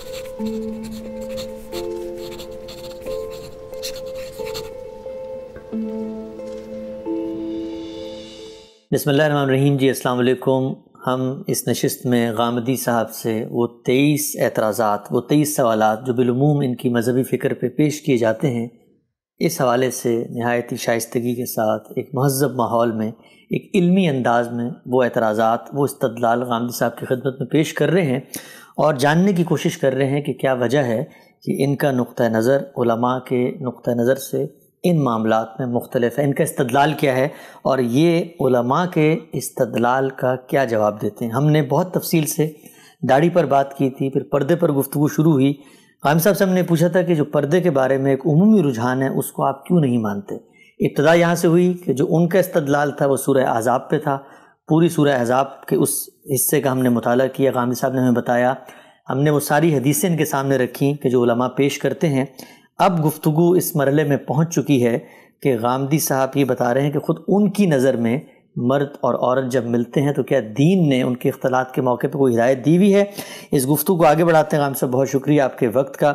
रहीम जी अस्सलाम हम इस नशस्त में गामदी साहब से वो तेईस एतराज़ात वो तेईस सवाल जो बिलमूम इनकी मजहबी फ़िक्र पे पेश किए जाते हैं इस हवाले से नहायती शाइस्तगी के साथ एक महजब माहौल में एक इल्मी अंदाज में वो एतराज़ात वो इस्तलाल गांधी साहब की खिदमत में पेश कर रहे हैं और जानने की कोशिश कर रहे हैं कि क्या वजह है कि इनका नुक़ नज़र के नुक़ नज़र से इन मामला में मुख्तलफ है इनका इस्तलाल क्या है और ये के इस्तलाल का क्या जवाब देते हैं हमने बहुत तफसील से दाढ़ी पर बात की थी फिर पर्दे पर गुफ्तु शुरू हुई आम साहब से हमने पूछा था कि जो पर्दे के बारे में एक उमूमी रुझान है उसको आप क्यों नहीं मानते इब्तदा यहाँ से हुई कि जो उनका इस्तदलाल था वो सूर्य अजाब पे था पूरी सूर्य अहजाब के उस हिस्से का हमने मुताल किया गामिल साहब ने हमें बताया हमने वो सारी हदीसें इनके सामने रखी कि जो उलमा पेश करते हैं अब गुफ्तु इस मरले में पहुँच चुकी है कि गामदी साहब ये बता रहे हैं कि ख़ुद उनकी नज़र में मर्द और औरत जब मिलते हैं तो क्या दीन ने उनके अख्तलात के मौके पर कोई हिदायत दी हुई है इस गुफ्तु को आगे बढ़ाते हैं गाम साहब बहुत शुक्रिया आपके वक्त का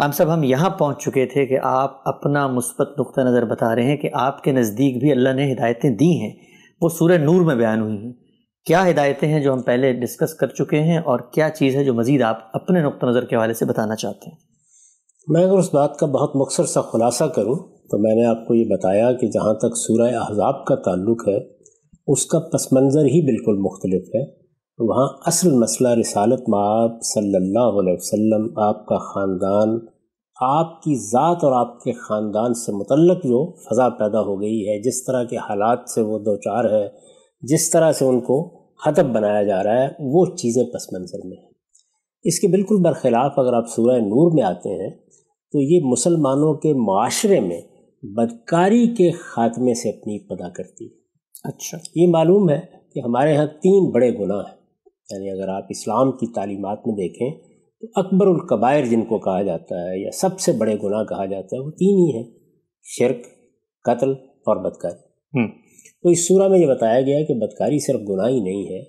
गाम साहब हम यहाँ पहुँच चुके थे कि आप अपना मुस्बत नुक़ नज़र बता रहे हैं कि आपके नज़दीक भी अल्लाह ने हिदायतें दी हैं वो सूर्य नूर में बयान हुई हैं क्या हिदायतें हैं जो हम पहले डिस्कस कर चुके हैं और क्या चीज़ है जो मज़ीद आप अपने नुक़ नज़र के हवाले से बताना चाहते हैं मैं अगर उस बात का बहुत मकसर सा खुलासा करूँ तो मैंने आपको ये बताया कि जहाँ तक सूर्य अहजाब का ताल्लुक है उसका पस मंज़र ही बिल्कुल मुख्तलिफ है तो वहाँ असल मसला रिसालत में आप सल्ला वसम आपका ख़ानदान आपकी ज़ात और आपके ख़ानदान से मुतलक जो फ़ज़ा पैदा हो गई है जिस तरह के हालात से वो दो चार है जिस तरह से उनको हतब बनाया जा रहा है वो चीज़ें पस मंज़र में हैं इसके बिल्कुल बरखिलाफ़ अगर आप सूर्य नूर में आते हैं तो ये मुसलमानों के माशरे में बदकारी के ख़ात्मे से अपनी पदा करती है अच्छा ये मालूम है कि हमारे यहाँ तीन बड़े गुनाह हैं यानी अगर आप इस्लाम की तालीमत में देखें तो अकबर कबायर जिनको कहा जाता है या सबसे बड़े गुनाह कहा जाता है वो तीन ही हैं शिरक कत्ल और बदकारी हम्म। तो इस सूरह में ये बताया गया है कि बदकारी सिर्फ गुनाह ही नहीं है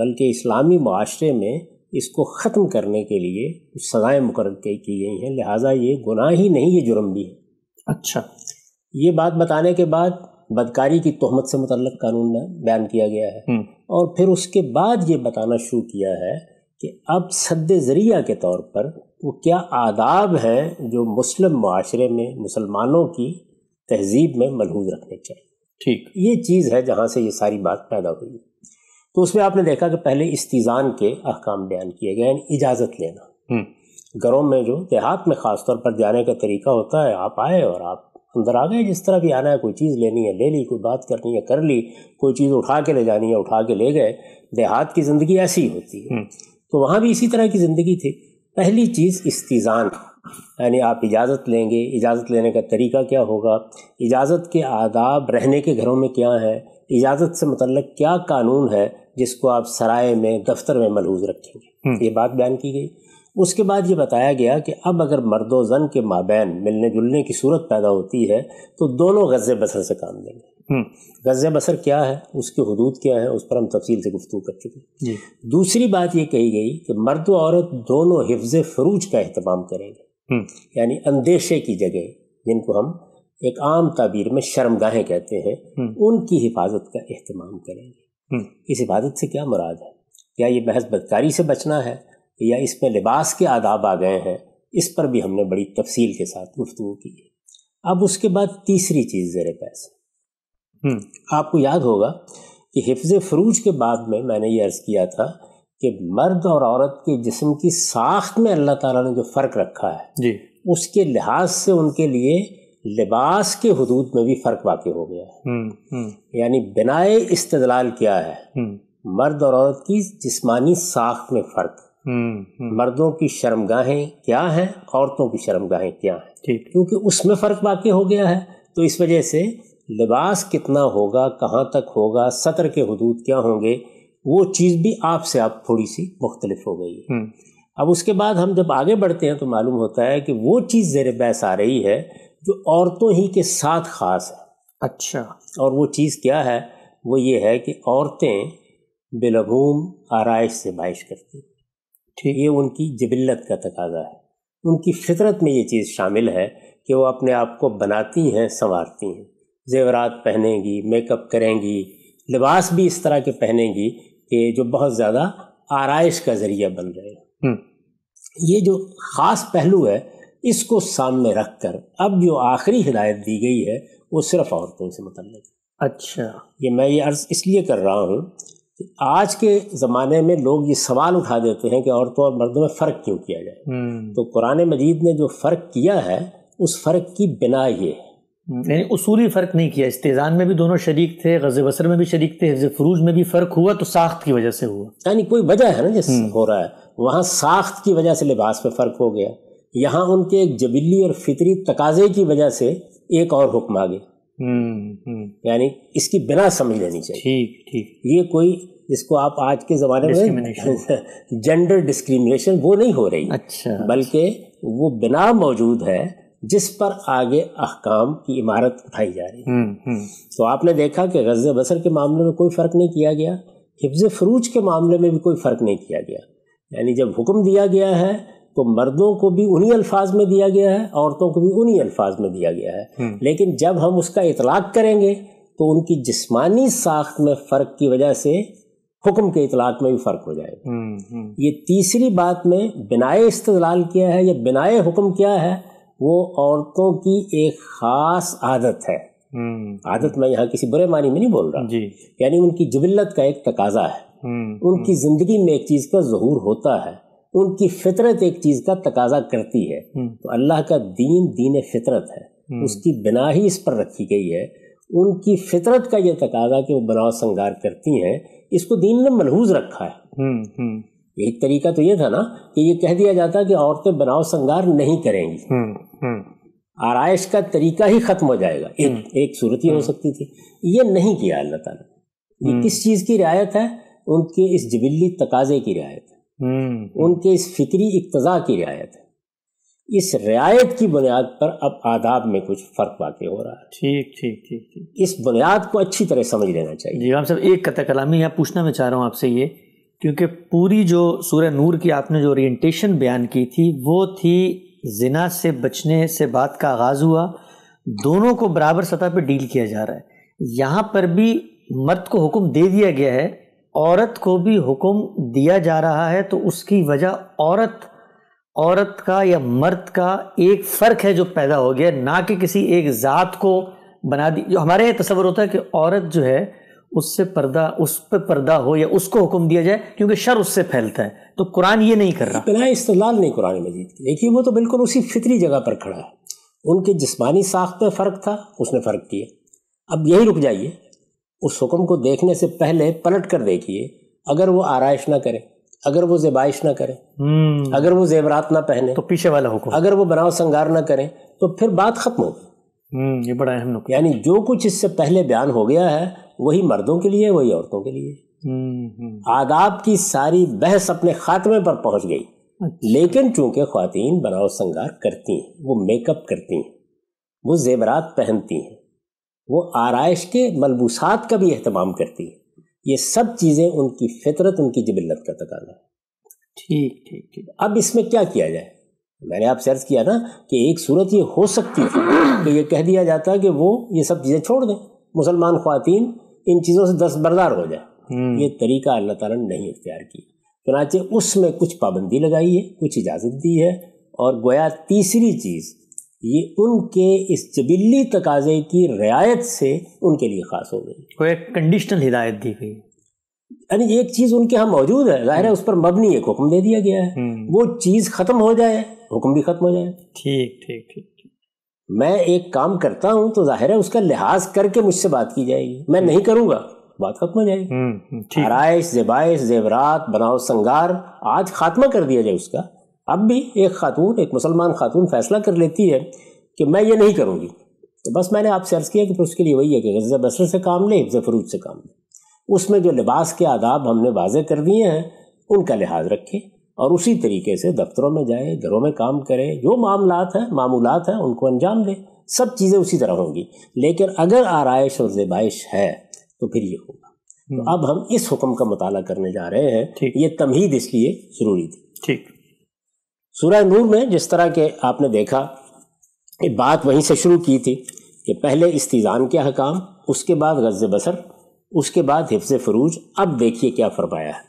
बल्कि इस्लामी माशरे में इसको ख़त्म करने के लिए कुछ सज़ाएँ मुकर की गई हैं लिहाजा ये गुनाह ही नहीं ये जुर्म भी है अच्छा ये बात बताने के बाद बदकारी की तोहमत से मुतल कानून में बयान किया गया है हम्म। और फिर उसके बाद ये बताना शुरू किया है कि अब सद ज़रिया के तौर पर वो क्या आदाब हैं जो मुस्लिम माशरे में मुसलमानों की तहजीब में मलहूज रखने चाहिए ठीक ये चीज़ है जहाँ से ये सारी बात पैदा हुई तो उसमें आपने देखा कि पहले इस्तीज़ान के अहकाम बयान किए गए यानी इजाज़त लेना हम्म। घरों में जो देहात में ख़ास तौर पर जाने का तरीका होता है आप आए और आप अंदर आ गए जिस तरह भी आना है कोई चीज़ लेनी है ले ली कोई बात करनी है कर ली कोई चीज़ उठा के ले जानी है उठा के ले गए देहात की ज़िंदगी ऐसी होती है हम्म। तो वहाँ भी इसी तरह की ज़िंदगी थी पहली चीज़ इस्तीज़ान यानी आप इजाज़त लेंगे इजाज़त लेने का तरीका क्या होगा इजाज़त के आदाब रहने के घरों में क्या है इजाज़त से मतलब क्या कानून है जिसको आप सराय में दफ्तर में मलहूज रखेंगे हम्म। ये बात बयान की गई उसके बाद ये बताया गया कि अब अगर मर्द व जन के माबैन मिलने जुलने की सूरत पैदा होती है तो दोनों गज़ बसर से काम लेंगे हम्म। गज़ बसर क्या है उसके हदूद क्या है उस पर हम तफसील से गुफ्तु कर चुके हैं दूसरी बात यह कही गई कि मर्द औरत दोनों हिफ्ज फरूज का अहतमाम करेंगे हम्म। यानी अंदेशे की जगह जिनको हम एक आम ताबीर में शर्मगाहें कहते हैं हम्म। उनकी हिफाजत का अहतमाम करेंगे इस हिफाजत से क्या मुराद है क्या ये बहस बदकारी से बचना है या इस पर लिबास के आदाब आ गए हैं इस पर भी हमने बड़ी तफसील के साथ गुफ्तु की है अब उसके बाद तीसरी चीज़ ज़र पैसे हम्म। आपको याद होगा कि हिफ्ज फ्रूज के बाद में मैंने ये अर्ज़ किया था कि मर्द और औरत के जिस्म की साख्त में अल्लाह ताला ने जो फ़र्क रखा है जी उसके लिहाज से उनके लिए लिबास के हदूद में भी फ़र्क वाक़ हो गया है हम्म, हम्म। यानी बिनाए इस्तलाल क्या है मर्द और औरत की जिस्मानी साख में फ़र्क हम्म, हम्म। मर्दों की शर्मगाहें क्या हैं औरतों की शर्मगाहें क्या हैं ठीक क्योंकि उसमें फ़र्क वाकई हो गया है तो इस वजह से लिबास कितना होगा कहाँ तक होगा सतर के हदूद क्या होंगे वो चीज़ भी आपसे आप थोड़ी सी मुख्तलिफ हो गई है हम्म। अब उसके बाद हम जब आगे बढ़ते हैं तो मालूम होता है कि वो चीज़ जेर बहस आ रही है जो औरतों ही के साथ ख़ास है अच्छा और वो चीज़ क्या है वो ये है कि औरतें बिलभूम आरइश से बाइश करती हैं ठीक ये उनकी जबिलत का तकाजा है उनकी फितरत में ये चीज़ शामिल है कि वो अपने आप को बनाती हैं संवारती हैं जेवरात पहनेंगी मेकअप करेंगी लिबास भी इस तरह के पहनेंगी कि जो बहुत ज़्यादा आरइश का ज़रिया बन रहे हैं हम्म। ये जो ख़ास पहलू है इसको सामने रख कर अब जो आखिरी हिदायत दी गई है वो सिर्फ औरतों से मतलब अच्छा ये मैं ये अर्ज़ इसलिए कर रहा हूँ कि आज के ज़माने में लोग ये सवाल उठा देते हैं कि औरतों और मर्दों में फ़र्क क्यों किया जाए हम्म। तो कुरान मजीद ने जो फ़र्क किया है उस फ़र्क की बिना ये है यानी उसूली फ़र्क नहीं किया इस्तेजान में भी दोनों शरीक थे गज़ बसर में भी शरीक थे हफ्ज़ फ्रूज में भी फ़र्क हुआ तो साख्त की वजह से हुआ यानी कोई वजह है ना जैसे हम्म। हो रहा है वहाँ साख्त की वजह से लिबास में फ़र्क हो गया यहाँ उनके एक जबिली और फितरी तकाजे की वजह से एक और हुक्म आ गया हम्म, हम्म। यानी इसकी बिना समझ लेनी चाहिए ठीक ठीक ये कोई इसको आप आज के ज़माने में जेंडर डिस्क्रिमिनेशन वो नहीं हो रही अच्छा बल्कि वो बिना मौजूद है जिस पर आगे अहकाम की इमारत उठाई जा रही है हम्म, तो आपने देखा कि गज़ बसर के मामले में कोई फ़र्क नहीं किया गया हिफ्ज फरूज के मामले में भी कोई फ़र्क नहीं किया गया यानी जब हुक्म दिया गया है तो मर्दों को भी उन्हीं अल्फाज में दिया गया है औरतों को भी उन्हीं अल्फाज में दिया गया है हम्म। लेकिन जब हम उसका इतलाक करेंगे तो उनकी जिस्मानी साख्त में फ़र्क की वजह से हुक्म के इतलाक में भी फ़र्क हो जाएगा हम्म, हम्म। ये तीसरी बात में बिनाए इस्तलाल क्या है या बिनाए हुक्म क्या है वो औरतों की एक ख़ास आदत है आदत मैं यहाँ किसी बुरे मानी में नहीं बोल रहा यानी उनकी जबिल्लत का एक तकाजा है उनकी ज़िंदगी में एक चीज़ का जहूर होता है उनकी फितरत एक चीज़ का तकाजा करती है हम्म। तो अल्लाह का दीन दीन फितरत है हम्म। उसकी बिना ही इस पर रखी गई है उनकी फितरत का यह तकाजा कि वो बनाव संगार करती हैं इसको दीन ने मलहूज रखा है हम्म, एक तरीका तो ये था ना कि ये कह दिया जाता कि औरतें बनाव संगार नहीं करेंगी आरइश का तरीका ही खत्म हो जाएगा एक एक सूरत ही हो सकती थी ये नहीं किया अल्लाह ताला ये किस चीज़ की रियायत है उनके इस जबिल्ली तकाजे की रियायत है हम्म। उनके इस फिक्री इकतज़ा की रियायत है इस रियायत की बुनियाद पर अब आदाब में कुछ फ़र्क वाकई हो रहा है ठीक ठीक ठीक ठीक इस बुनियाद को अच्छी तरह समझ लेना चाहिए जी हम सब एक कत कलामी यहाँ पूछना मैं चाह रहा हूँ आपसे ये क्योंकि पूरी जो सूर्य नूर की आपने जो ओरिएंटेशन बयान की थी वो थी जिना से बचने से बात का आगाज़ हुआ दोनों को बराबर सतह पर डील किया जा रहा है यहाँ पर भी मर्द को हुक्म दे दिया गया है औरत को भी हुक्म दिया जा रहा है तो उसकी वजह औरत औरत का या मर्द का एक फ़र्क है जो पैदा हो गया ना कि किसी एक ज़ात को बना दी जो हमारे यहाँ तस्वर होता है कि औरत जो है उससे पर्दा उस पर पर्दा हो या उसको हुक्म दिया जाए क्योंकि शर उससे फैलता है तो कुरान ये नहीं कर रहा बिना इस्तलाल नहीं कुरान मजीद की देखिए वो तो बिल्कुल उसी फितरी जगह पर खड़ा है उनके जिसमानी साख्त में फ़र्क था उसने फ़र्क किया अब यही रुक जाइए उस हुक्म को देखने से पहले पलट कर देखिए अगर वो आरइश ना करे अगर वो जेबाइश ना करे हम्म। अगर वो जेवरात ना पहने तो पीछे वाला हुक्म अगर वो बनाव संगार ना करें तो फिर बात खत्म हो गई हम्म, ये बड़ा अहम नुक यानी जो कुछ इससे पहले बयान हो गया है वही मर्दों के लिए वही औरतों के लिए हम्म, आदाब की सारी बहस अपने खात्मे पर पहुंच गई अच्छा। लेकिन चूंकि खातन बनाव संगार करती हैं वो मेकअप करती हैं वो जेवरात पहनती हैं वो आरइश के मलबूसात का भी अहतमाम करती है ये सब चीज़ें उनकी फितरत उनकी जबिलत का तकाना है ठीक ठीक ठीक अब इसमें क्या किया जाए मैंने आपसे अर्ज किया ना कि एक सूरत ये हो सकती है कि ये कह दिया जाता है कि वो ये सब चीज़ें छोड़ दें मुसलमान खातन इन चीज़ों से दस्तबरदार हो जाए हम्म। ये तरीका अल्लाह ताला ने नहीं इख्तियार किया चुनाचे उसमें कुछ पाबंदी लगाई है कुछ इजाज़त दी है और गोया तीसरी चीज़ ये उनके इस जबिली तकाजे की रियायत से उनके लिए ख़ास हो गई कोई एक कंडीशनल हिदायत दी गई यानी एक चीज़ उनके यहाँ मौजूद है ज़ाहिर है उस पर मबनी एक हुक्म दे दिया गया है हम्म। वो चीज़ ख़त्म हो जाए हुक्म भी ख़त्म हो जाए ठीक ठीक ठीक मैं एक काम करता हूँ तो ज़ाहिर है उसका लिहाज करके मुझसे बात की जाएगी मैं नहीं करूँगा बात खत्म हो जाएगी आरइश हम्म, हम्म, जेबाइश जेवरात बनाओ संगार आज खात्मा कर दिया जाए उसका अब भी एक खातून एक मुसलमान खातून फैसला कर लेती है कि मैं ये नहीं करूँगी तो बस मैंने आपसे अर्ज़ किया कि फिर उसके लिए वही है कि गज़ा बसर से काम लें हिफ्ज़ फरूज से काम ले उसमें जो लिबास के आदाब हमने वाजे कर दिए हैं उनका लिहाज रखें और उसी तरीके से दफ्तरों में जाए घरों में काम करें जो मामलात हैं मामूलत हैं उनको अंजाम दें सब चीज़ें उसी तरह होंगी लेकिन अगर आरइश और जेबाइश है तो फिर ये होगा तो हम्म। अब हम इस हुक्म का मताल करने जा रहे हैं ये तमहीद इसलिए ज़रूरी थी ठीक सूर्य नूर में जिस तरह के आपने देखा ये बात वहीं से शुरू की थी कि पहले इस्तीज़ान के हकाम उसके बाद गज़ बसर उसके बाद हिफ्ज़ फरूज अब देखिए क्या फरमाया है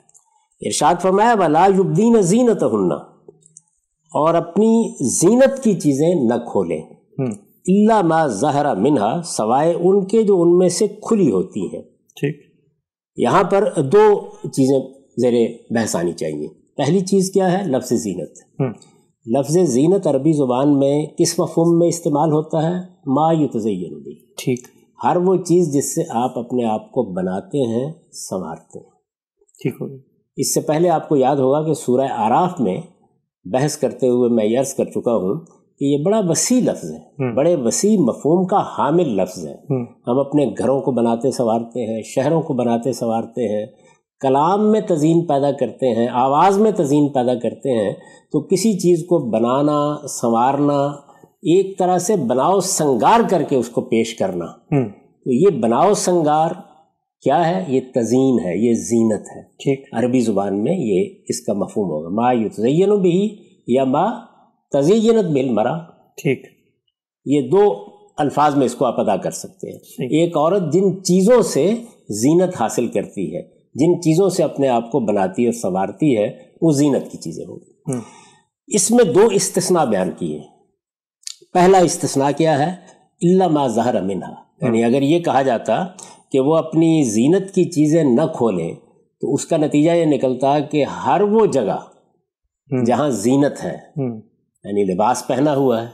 इरशाद फरमाया वाला युबदीन जीनत हन्ना और अपनी जीनत की चीज़ें न खोलें हम्म। इल्ला मा जहरा मिन्हा सवाए उनके जो उनमें से खुली होती हैं ठीक यहाँ पर दो चीज़ें जरे बहस आनी चाहिए पहली चीज़ क्या है लफ्ज़ जीनत हम्म। लफ्ज़ जीनत अरबी ज़ुबान में किस मफहम में इस्तेमाल होता है मा तजयन भी ठीक हर वो चीज़ जिससे आप अपने आप को बनाते हैं संवारते हैं ठीक हो इससे पहले आपको याद होगा कि सूर्य आराफ में बहस करते हुए मैं यर्ज कर चुका हूँ कि ये बड़ा वसी लफ्ज़ है हम्म। बड़े वसी मफहम का हामिल लफ्ज़ है हम्म। हम अपने घरों को बनाते संवारते हैं शहरों को बनाते संवारते हैं कलाम में तजीन पैदा करते हैं आवाज़ में तजीन पैदा करते हैं तो किसी चीज़ को बनाना संवारना एक तरह से बनाओ संगार करके उसको पेश करना हम्म। तो ये बनाओ संगार क्या है ये तजीन है ये जीनत है ठीक अरबी ज़ुबान में ये इसका मफहम होगा मा तजयन भी या मा तजयनत बिल मरा ठीक ये दो अल्फाज में इसको आप अदा कर सकते हैं एक औरत जिन चीज़ों से जीनत हासिल करती है जिन चीज़ों से अपने आप को बनाती और संवारती है वो जीनत की चीज़ें होंगी हम्म। इसमें दो इस्तना बयान किए पहला इस्तना क्या है इल्ला मा जहर अमिन यानी हम्म। अगर ये कहा जाता कि वो अपनी जीनत की चीज़ें न खोलें तो उसका नतीजा ये निकलता कि हर वो जगह हम्म। जहाँ जीनत है यानी लिबास पहना हुआ है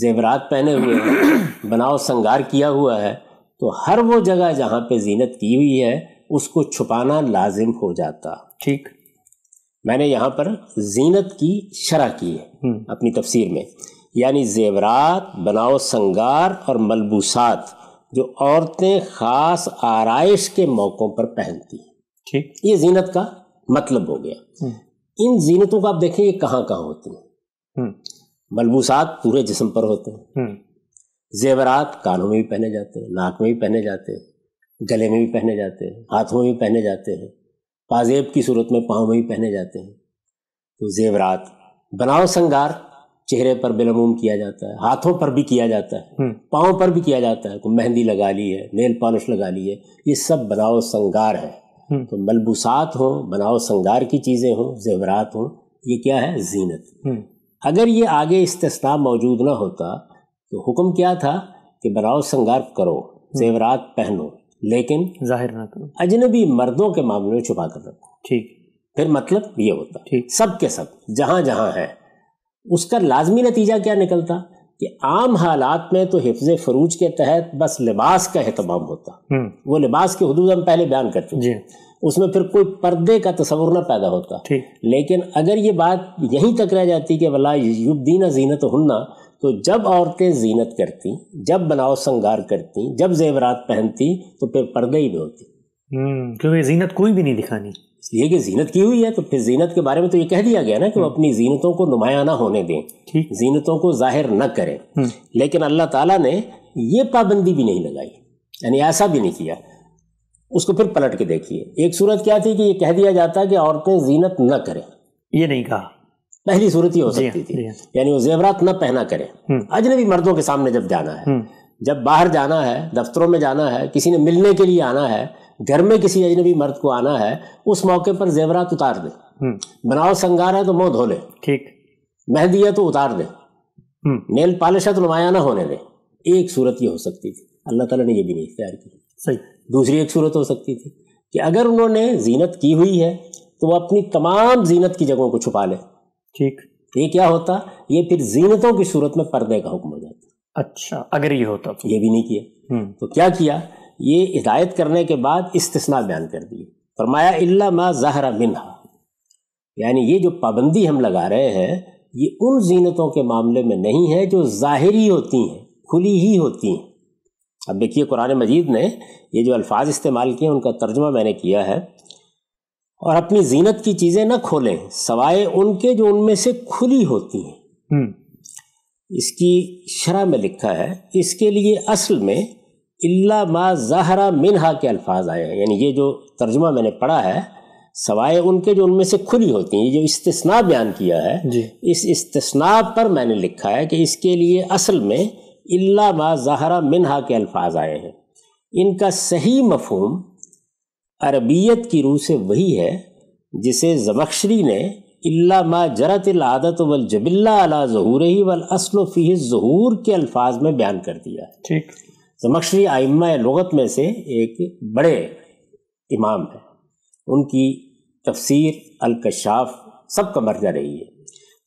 जेवरात पहने हुए हैं बनाव संगार किया हुआ है तो हर वो जगह जहाँ पे जीनत की हुई है उसको छुपाना लाजिम हो जाता ठीक मैंने यहाँ पर जीनत की शरह की है हम्म। अपनी तफसीर में यानी जेवरात बनाओ संगार और मलबूसात जो औरतें ख़ास आरइश के मौक़ों पर पहनती हैं ठीक ये जीनत का मतलब हो गया हम्म। इन जीनतों का आप देखें ये कहाँ कहाँ होती हैं हम्म। मलबूसात पूरे जिसम पर होते हैं जेवरात कानों में भी पहने जाते हैं नाक में भी पहने जाते हैं गले में भी पहने जाते हैं हाथों में भी पहने जाते हैं पाजेब की सूरत में पाँव में भी पहने जाते हैं तो जेवरात बनाओ संगार चेहरे पर बिलमूम किया जाता है हाथों पर भी किया जाता है हम्म। पाँव पर भी किया जाता है मेहंदी लगा ली है नेल पॉलिश लगा ली है ये सब बनाओ संगार है हम्म। तो मलबूसात हो बनाओ संगार की चीज़ें हों जेवरात हों ये क्या है जीनत हम्म। अगर ये आगे इस्तना मौजूद ना होता तो हुक्म क्या था कि बनाओ संगार करो जेवरात पहनो लेकिन जाहिर ना करो अजनबी मर्दों के मामले में छुपा कर रखो ठीक फिर मतलब ये होता ठीक सब के सब जहां जहां है उसका लाजमी नतीजा क्या निकलता कि आम हालात में तो हिफ्ज फरूज के तहत बस लिबास का अहतमाम होता हम्म। वो लिबास के हदूद हम पहले बयान कर चुके उसमें फिर कोई पर्दे का तस्वर ना पैदा होता लेकिन अगर ये बात यहीं तक रह जाती कि वला युद्दीन जीनत हन्ना तो जब औरतें जीनत करती जब बनाव संगार करती जब जेवरात पहनती तो फिर पर्दे ही में होती हम्म, क्योंकि जीनत कोई भी नहीं दिखानी इसलिए कि जीनत की हुई है तो फिर जीनत के बारे में तो ये कह दिया गया ना कि वो हम्म। अपनी जीनतों को नुमाया ना होने दें जीनतों को जाहिर न करें हम्म। लेकिन अल्लाह ताला ने ये पाबंदी भी नहीं लगाई यानी ऐसा भी नहीं किया उसको फिर पलट के देखिए एक सूरत क्या थी कि ये कह दिया जाता कि औरतें जीनत न करें ये नहीं कहा पहली सूरत ही हो सकती थी यानी वो जेवरात न पहना करे हम्म। अजनबी मर्दों के सामने जब जाना है हम्म। जब बाहर जाना है दफ्तरों में जाना है किसी ने मिलने के लिए आना है घर में किसी अजनबी मर्द को आना है उस मौके पर जेवरात उतार दे हम्म। बनाओ संगार है तो मुंह धो ले ठीक मेहंदी है तो उतार दे नेल पॉलिश है तो नुमाया ना होने दे एक सूरत ये हो सकती थी अल्लाह ताला ने ये भी नहीं इख्तियार की सही दूसरी एक सूरत हो सकती थी कि अगर उन्होंने जीनत की हुई है तो वो अपनी तमाम जीनत की जगहों को छुपा लें ठीक ये क्या होता ये फिर जीनतों की सूरत में पर्दे का हुक्म हो जाता अच्छा अगर ये होता तो ये भी नहीं किया हम्म। तो क्या किया ये हिदायत करने के बाद इस्तना बयान कर दिए फरमाया इल्ला मा जहरा मिनहा यानी ये जो पाबंदी हम लगा रहे हैं ये उन जीनतों के मामले में नहीं है जो ज़ाहरी होती हैं खुली ही होती हैं अब देखिए कुरान मजीद ने ये जो अल्फाज इस्तेमाल किए उनका तर्जमा मैंने किया है और अपनी जीनत की चीज़ें ना खोलें सवाए उनके जो उनमें से खुली होती हैं हम्म। इसकी शरह में लिखा है इसके लिए असल में इल्ला मा जहरा मिनहा के अल्फाज आए हैं यानी ये जो तर्जुमा मैंने पढ़ा है सवाए उनके जो उनमें से खुली होती हैं ये जो इस्तना बयान किया है इस इस्तना पर मैंने लिखा है कि इसके लिए असल में इल्ला मा जहरा मिनहा के अल्फाज आए हैं इनका सही मफहम अरबियत की रूह से वही है जिसे जमक्शरी ने इल्ला मा जरत आदत वल जबिल्ला अला जहूर ही वल असल फ़ी जहूर के अल्फाज में बयान कर दिया ठीक जमक्शरी आइम्मा लगत में से एक बड़े इमाम हैं उनकी तफसीर अलकशाफ सबका मर्जा रही है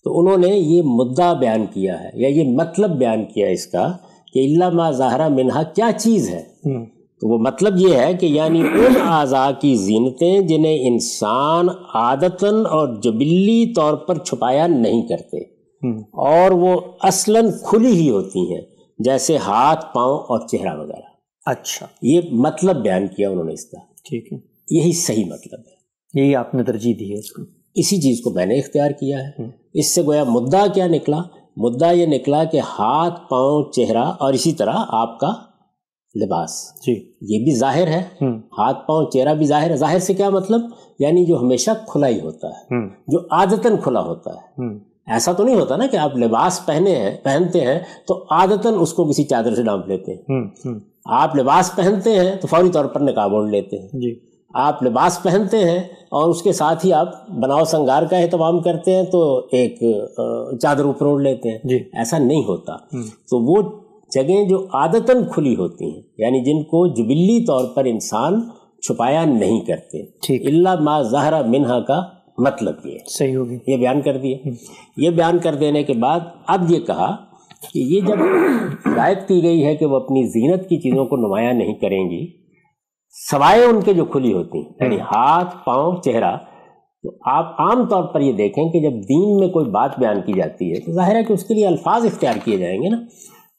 तो उन्होंने ये मुद्दा बयान किया है या ये मतलब बयान किया है इसका कि इल्ला मा ज़ाहरा मिनहा क्या चीज़ है हम्म। तो वो मतलब ये है कि यानी उन आजा की जीनतें जिन्हें इंसान आदतन और जबिली तौर पर छुपाया नहीं करते हम्म। और वो असलन खुली ही होती हैं जैसे हाथ पांव और चेहरा वगैरह अच्छा ये मतलब बयान किया उन्होंने इसका ठीक है यही सही मतलब है यही आपने तरजीह दी है इसको इसी चीज़ को मैंने इख्तियार किया है हम्म। इससे गोया मुद्दा क्या निकला मुद्दा ये निकला कि हाथ पांव चेहरा और इसी तरह आपका लिबास जी ये भी जाहिर है हम्म। हाथ पांव चेहरा भी जाहिर है जाहिर से क्या मतलब यानी जो हमेशा खुला ही होता है हम्म। जो आदतन खुला होता है हम्म। ऐसा तो नहीं होता ना कि आप लिबास पहने हैं पहनते हैं तो आदतन उसको किसी चादर से डांप लेते हैं आप लिबास पहनते हैं तो फौरी तौर पर निकाह ओढ़ लेते हैं जी आप लिबास पहनते हैं और उसके साथ ही आप बनाव संगार का अहतमाम करते हैं तो एक चादर ऊपर ओढ़ लेते हैं ऐसा नहीं होता तो वो जगहें जो आदतन खुली होती हैं यानी जिनको जुबिल्ली तौर पर इंसान छुपाया नहीं करते इल्ला मा जहरा मिन्हा का मतलब ये सही होगी ये बयान कर दिए हम्म। ये बयान कर देने के बाद अब ये कहा कि ये जब हिदायत की गई है कि वो अपनी जीनत की चीज़ों को नुमाया नहीं करेंगी सवाए उनके जो खुली होती हैं यानी हम्म। हाथ पांव चेहरा तो आप आम तौर पर ये देखें कि जब दीन में कोई बात बयान की जाती है तो जाहिर है कि उसके लिए अल्फाज इख्तियार किए जाएंगे ना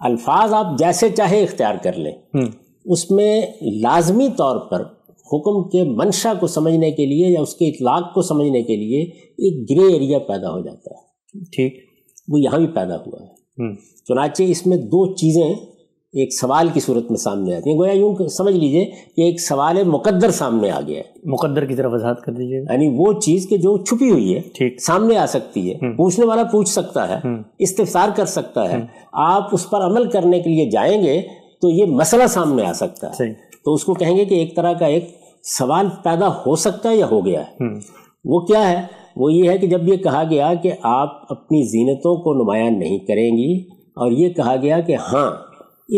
अल्फाज आप जैसे चाहे इख्तियार कर लें हम्म। उसमें लाजमी तौर पर हुक्म के मंशा को समझने के लिए या उसके इतलाक को समझने के लिए एक ग्रे एरिया पैदा हो जाता है ठीक वो यहाँ भी पैदा हुआ है हम्म। चुनाचे इसमें दो चीज़ें एक सवाल की सूरत में सामने आती है गोया यूं समझ लीजिए कि एक सवाल मुकद्दर सामने आ गया है मुकद्दर की तरफ आजाद कर दीजिए यानी वो चीज़ के जो छुपी हुई है ठीक सामने आ सकती है हम्म। पूछने वाला पूछ सकता है हम्म। इस्तार कर सकता है हम्म। आप उस पर अमल करने के लिए जाएंगे तो ये मसला सामने आ सकता है तो उसको कहेंगे कि एक तरह का एक सवाल पैदा हो सकता है या हो गया है वो क्या है वो ये है कि जब ये कहा गया कि आप अपनी जीनतों को नुमाया नहीं करेंगी और ये कहा गया कि हाँ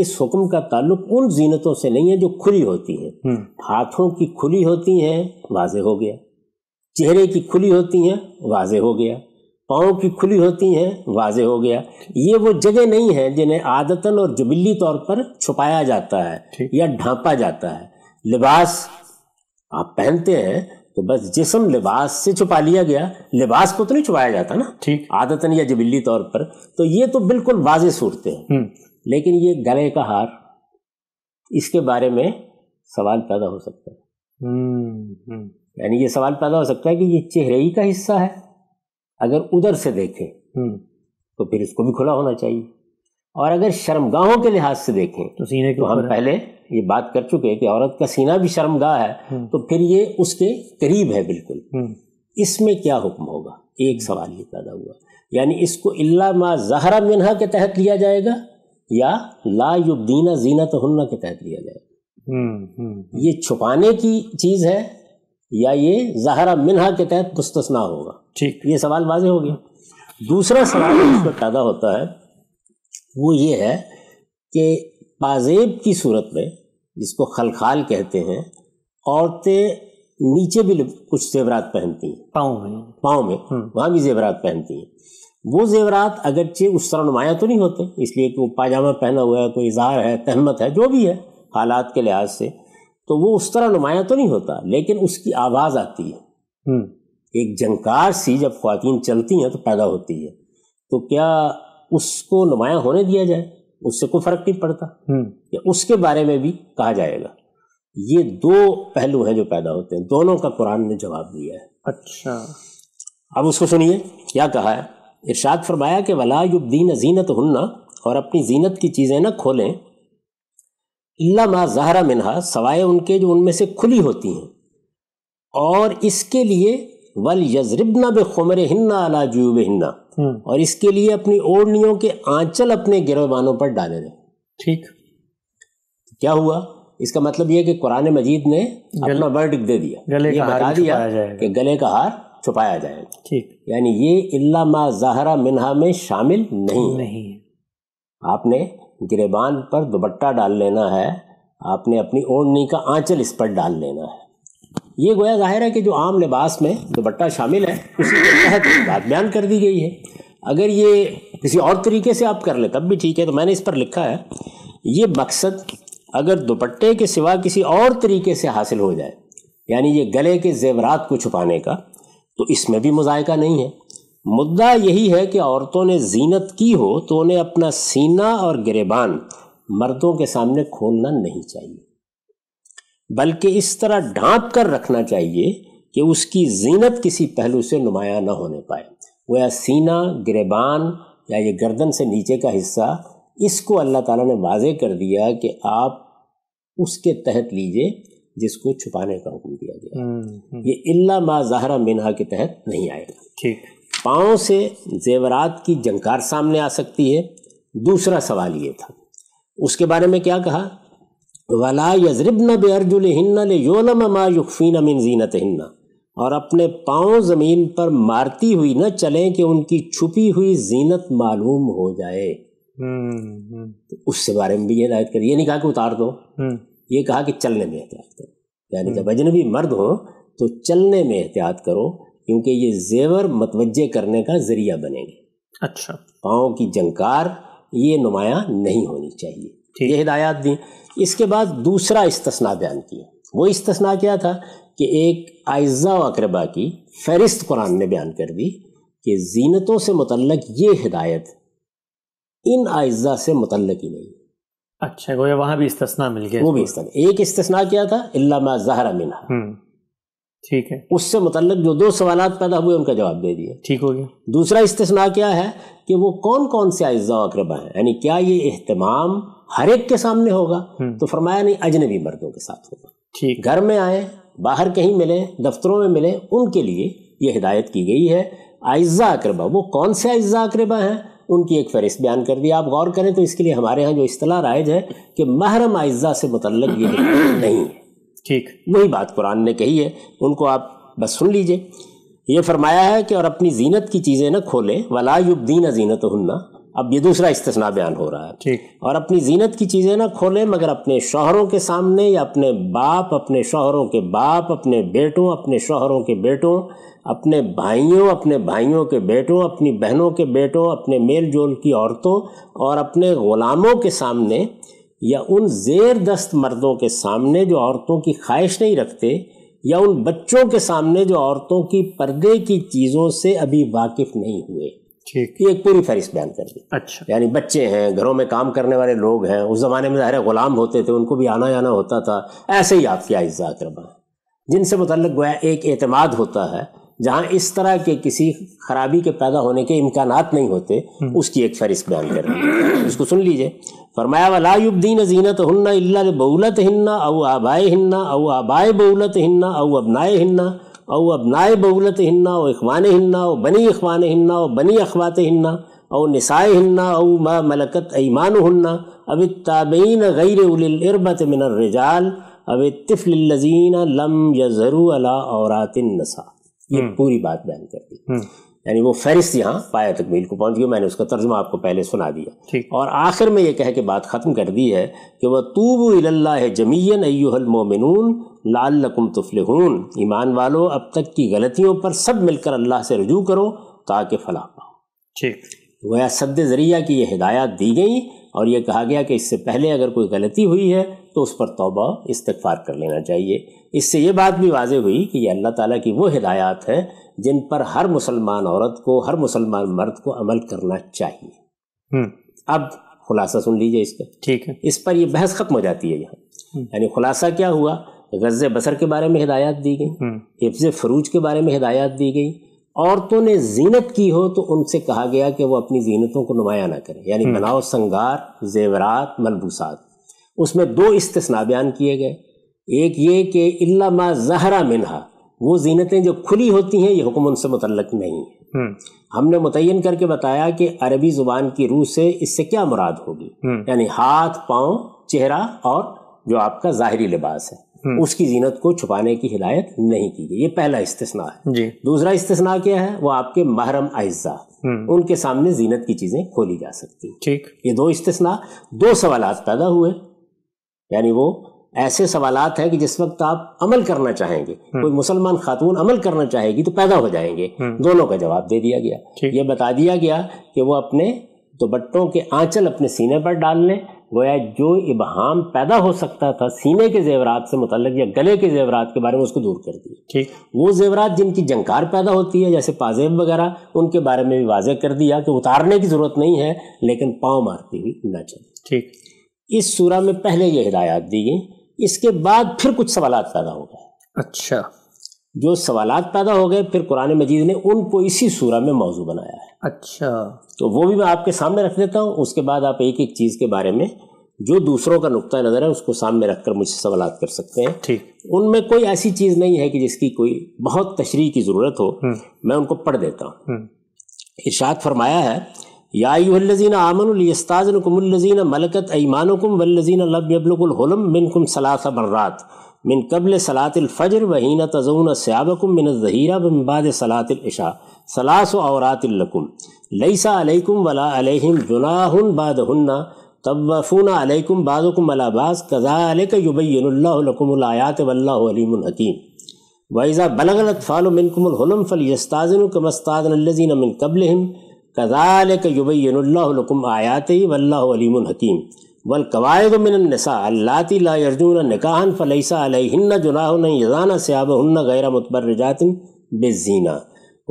इस हुक्म का ताल्लुक उन जीनतों से नहीं है जो खुली होती हैं हम्म। हाथों की खुली होती हैं वाजे हो गया चेहरे की खुली होती हैं वाजे हो गया पाँव की खुली होती हैं वाजे हो गया ये वो जगह नहीं है जिन्हें आदतन और जुबिली तौर पर छुपाया जाता है या ढांपा जाता है लिबास आप पहनते हैं तो बस जिसम लिबास से छुपा लिया गया लिबास को तो नहीं छुपाया जाता ना ठीक आदतन या जबिली तौर पर तो ये तो बिल्कुल वाजे सूरते हैं हम्म। लेकिन ये गले का हार इसके बारे में सवाल पैदा हो सकता है हम्म, हम्म। यानी ये सवाल पैदा हो सकता है कि ये चेहरे ही का हिस्सा है अगर उधर से देखें हम्म। तो फिर इसको भी खुला होना चाहिए और अगर शर्मगाहों के लिहाज से देखें तो सीने को तो हम पहले ये बात कर चुके हैं कि औरत का सीना भी शर्मगाह है तो फिर ये उसके करीब है बिल्कुल इसमें क्या हुक्म होगा एक सवाल ये पैदा हुआ यानी इसको इल्ला मा जहरा मिनहा के तहत लिया जाएगा या ला युबदीना जीना तो हन्ना के तहत लिया जाए हम्म, हम्म, हम्म। ये छुपाने की चीज़ है या ये जहरा मिनहा के तहत मुस्तना होगा ठीक ये सवाल वाजे हो गया दूसरा सवाल जो पैदा होता है वो ये है कि पाजेब की सूरत में जिसको खलखाल कहते हैं औरतें नीचे भी कुछ जेवरात पहनती हैं पाँव में पाँव में वहाँ भी जेवरात पहनती हैं वो जेवरात अगरचे उस तरह नुमाया तो नहीं होते इसलिए कि वो पाजामा पहना हुआ है कोई इजहार है तहमत है जो भी है हालात के लिहाज से तो वो उस तरह नुमाया तो नहीं होता लेकिन उसकी आवाज़ आती है हम्म। एक जंकार सी जब खातन चलती हैं तो पैदा होती है तो क्या उसको नुमाया होने दिया जाए उससे कोई फ़र्क नहीं पड़ता हम्म। या उसके बारे में भी कहा जाएगा ये दो पहलू हैं जो पैदा होते हैं दोनों का कुरान ने जवाब दिया है अच्छा अब उसको सुनिए क्या कहा है इरशाद फरमाया कि वला युबदीन जीनत हन्ना और अपनी जीनत की चीज़ें ना खोलें इल्ला मा जहरा मिनहा सवाए उनके जो उनमें से खुली होती हैं और इसके लिए वल यजरिबना बेखमर हिन्ना अला जूब हिन्ना हम्म। और इसके लिए अपनी ओढ़नियों के आंचल अपने गिरबानों पर डाले दें ठीक क्या हुआ इसका मतलब यह कि कुरान मजीद ने अपना वर्ड दे दिया गले का हार दिया कि गले का हार छुपाया जाएगा ठीक यानी ये इल्ला मा जहरा मिनहा में शामिल नहीं नहीं आपने गिरेबान पर दुपट्टा डाल लेना है आपने अपनी ओढ़नी का आंचल इस पर डाल लेना है ये गोया जाहिर है कि जो आम लिबास में दुपट्टा शामिल है उसी के तहत बात बयान कर दी गई है अगर ये किसी और तरीके से आप कर ले तब भी ठीक है तो मैंने इस पर लिखा है ये मकसद अगर दुपट्टे के सिवा किसी और तरीके से हासिल हो जाए यानी ये गले के जेवरात को छुपाने का तो इसमें भी मजायका नहीं है मुद्दा यही है कि औरतों ने जीनत की हो तो उन्हें अपना सीना और गिरेबान मर्दों के सामने खोलना नहीं चाहिए बल्कि इस तरह ढांप कर रखना चाहिए कि उसकी जीनत किसी पहलू से नुमाया ना होने पाए वह सीना गिरेबान या ये गर्दन से नीचे का हिस्सा इसको अल्लाह ताला ने वाजे कर दिया कि आप उसके तहत लीजिए जिसको छुपाने का हुक्म दिया गया हम्म, हम्म। ये इल्ला मा जहरा मिनहा के तहत नहीं आएगा ठीक पाँव से जेवरात की जंकार सामने आ सकती है दूसरा सवाल ये था उसके बारे में क्या कहा वला यजरिबन बेअर्जुल हिन्ना ले योलम मा युफीन मिन जीनत हिन्ना और अपने पाँव ज़मीन पर मारती हुई न चलें कि उनकी छुपी हुई जीनत मालूम हो जाए हम्म, तो उससे बारे में भी ये हिदायत करिए नहीं कहा कि उतार दो ये कहा कि चलने में एहतियात करो यानी जब हम्म। अजनबी मर्द हो तो चलने में एहतियात करो क्योंकि ये जेवर मतवजे करने का जरिया बनेंगे अच्छा पाँव की जंकार ये नुमाया नहीं होनी चाहिए ये हिदायत दी इसके बाद दूसरा इस्तना बयान किया वो इस्तना क्या था कि एक आयज़ा अकरबा की फहरिस्त कुरान ने बयान कर दी कि जीनतों से मुतलक ये हिदायत इन आयज़ा से मुतलक ही नहीं अच्छा गोया वहां भी इस्तना मिल गया वो भी इस्तना एक इस्तना किया था इल्ला जहरा मिना हम्म, ठीक है उससे मतलब जो दो सवाल पैदा हुए उनका जवाब दे दिया ठीक हो गया दूसरा इस्तना क्या है कि वो कौन कौन से अज्जा अकरबा है यानी क्या ये अहतमाम हर एक के सामने होगा हम्म। तो फरमाया नहीं अजनबी मर्दों के साथ होगा ठीक घर में आए बाहर कहीं मिले दफ्तरों में मिले उनके लिए ये हिदायत की गई है अज्जा अकरबा वो कौन से अज्जा अकरबा हैं उनकी एक फहरिस्त बयान कर दी आप गौर करें तो इसके लिए हमारे यहाँ जो असला रायज है कि महरम आयजा से मुतलक ये नहीं है ठीक वही बात कुरान ने कही है उनको आप बस सुन लीजिए ये फरमाया है कि और अपनी जीनत की चीज़ें ना खोलें वलायुबदीन जीनत हन्ना अब ये दूसरा इस्तना बयान हो रहा है ठीक और अपनी जीनत की चीज़ें ना खोलें मगर अपने शोहरों के सामने या अपने बाप अपने शोहरों के बाप अपने बेटों अपने शोहरों के बेटों अपने भाइयों अपने भाइयों के बेटों अपनी बहनों के बेटों अपने मेल जोल की औरतों और अपने ग़ुलामों के सामने या उन जेर दस्त मर्दों के सामने जो औरतों की ख्वाहिश नहीं रखते या उन बच्चों के सामने जो औरतों की पर्दे की चीज़ों से अभी वाकिफ़ नहीं हुए ठीक ये एक पूरी फहरिस्त बयान कर दी अच्छा यानी बच्चे हैं घरों में काम करने वाले लोग हैं उस ज़माने में ज़ाहिर ग़ुलाम होते थे उनको भी आना जाना होता था ऐसे ही आपकी आज़ा अकरबा जिनसे मुतल गोया एक अतमाद होता है जहां इस तरह के किसी खराबी के पैदा होने के इम्कान नहीं होते हम्म। उसकी एक फहरिस्त बयान कर रहे हैं उसको सुन लीजिए फरमाया युबदीन जीनत हन्ना इल्ला बऊलत हिन्ना अव आबाए हिन्ना अव आबाए बउलत हिन्ना अव अबनाए हिन्ना अव अबनाए बऊलत हिन्ना व इखवान हिन्ना व बनी इखवान हिन्ना व बनी अखवात हिन्ना अव नसाए हिन्ना अव मा मलकत ईमान हन्ना अब ताबीन गैर उलरबत रिजाल अब तिफ़लजीन लम यजरू अला औरतिन नसा ये हम्म। पूरी बात बयान कर दी हम्म। यानी वो फहरिस्त यहाँ पाया तकमील को पहुंच गई मैंने उसका तर्जमा आपको पहले सुना दिया और आखिर में ये कह के बात ख़त्म कर दी है कि वह तूब जमीन मोमिन लाल लकुम तुफलहून ईमान वालो अब तक की गलतियों पर सब मिलकर अल्लाह से रजू करो ताकि फलाह पाओ ठीक गोया सद ज़रिया की ये हिदायत दी गई और ये कहा गया कि इससे पहले अगर कोई गलती हुई है तो उस पर तोबा इस्तफार कर लेना चाहिए इससे ये बात भी वाजे हुई कि ये अल्लाह ताला की वो हिदायत है जिन पर हर मुसलमान औरत को हर मुसलमान मर्द को अमल करना चाहिए हम्म। अब खुलासा सुन लीजिए इसका ठीक है इस पर यह बहस खत्म हो जाती है यहाँ हम्म। यानी खुलासा क्या हुआ गज़ बसर के बारे में हिदायत दी गई हम्म। हिफ्ज फरूज के बारे में हिदायत दी गई औरतों ने जीनत की हो तो उनसे कहा गया कि वो अपनी जीनतों को नुमाया ना करें यानी बनाओ संगार जेवरात मलबूसात उसमें दो इस्तना बयान किए गए एक ये कि इल्लामा जहरा मिनहा वो जीनतें जो खुली होती हैं ये हुक्म उनसे मतलब नहीं है हम्म। हमने मुतन करके बताया कि अरबी ज़ुबान की रूह से इससे क्या मुराद होगी हम्म। यानी हाथ पाँव चेहरा और जो आपका ज़ाहरी लिबास है हम्म। उसकी जीनत को छुपाने की हिदायत नहीं की गई ये पहला इस्तना है दूसरा इस्तना क्या है वो आपके महरम अज्जा उनके सामने जीनत की चीज़ें खोली जा सकती ठीक ये दो इस्तना दो सवाल पैदा हुए यानी वो ऐसे सवाल हैं कि जिस वक्त आप अमल करना चाहेंगे हम्म। कोई मुसलमान खातून अमल करना चाहेगी तो पैदा हो जाएंगे हम्म। दोनों का जवाब दे दिया गया ये बता दिया गया कि वो अपने दुपट्टों के आंचल अपने सीने पर डाल लें गोया जो इबहम पैदा हो सकता था सीने के जेवरात से मुतलक या गले के जेवरात के बारे में उसको दूर कर दिया ठीक वो जेवरात जिनकी जंकार पैदा होती है जैसे पाजेब वगैरह उनके बारे में भी वाजह कर दिया कि उतारने की ज़रूरत नहीं है लेकिन पाँव मारती हुई ना चले ठीक इस सूरा में पहले ये हिदायत दी गई इसके बाद फिर कुछ सवाल पैदा हो गए अच्छा जो सवाल पैदा हो गए फिर कुरान मजीद ने उनको इसी सूरा में मौजू बनाया है अच्छा तो वो भी मैं आपके सामने रख देता हूँ उसके बाद आप एक एक चीज़ के बारे में जो दूसरों का नुकता नज़र है उसको सामने रखकर मुझसे सवाल कर सकते हैं ठीक उनमें कोई ऐसी चीज़ नहीं है कि जिसकी कोई बहुत तशरी की ज़रूरत हो हम्म। मैं उनको पढ़ देता हूँ हम्म। इर्शाद फरमाया है याजीन आमनस्ताजनकुमल्लिन मलकत ईमानकुम वल्लिन लबलकुलहलम मिनकुम सलासा बर्रात मिन कबल सलातफ़जर वहीन तजून स्याबकुम मिन ज़हीरा बम्बाद सलातलशा सलास औरातलकुम लईसा अलैकुम वला अलैहिम बाद हन्ना तवफ़ून अलैकुम बाज़ुकुम अलाबाज कज़ा कज़ालकुमलायात वल्लाहलीमकीम वैज़ा बलगलत फ़ाल मिनकुमहलम फ़लियस्ताजन कमस्ताजन मिन कबलहम कदाल युबैनकुम आयात वल्लाम हकीम वलकवायद मिनसा अल्लाती ला अर्जुन निकाहन फ़लैसा अलहिन्न जुनाहन यजाना स्याबहन्न गैर मतबरजातिन बेजीना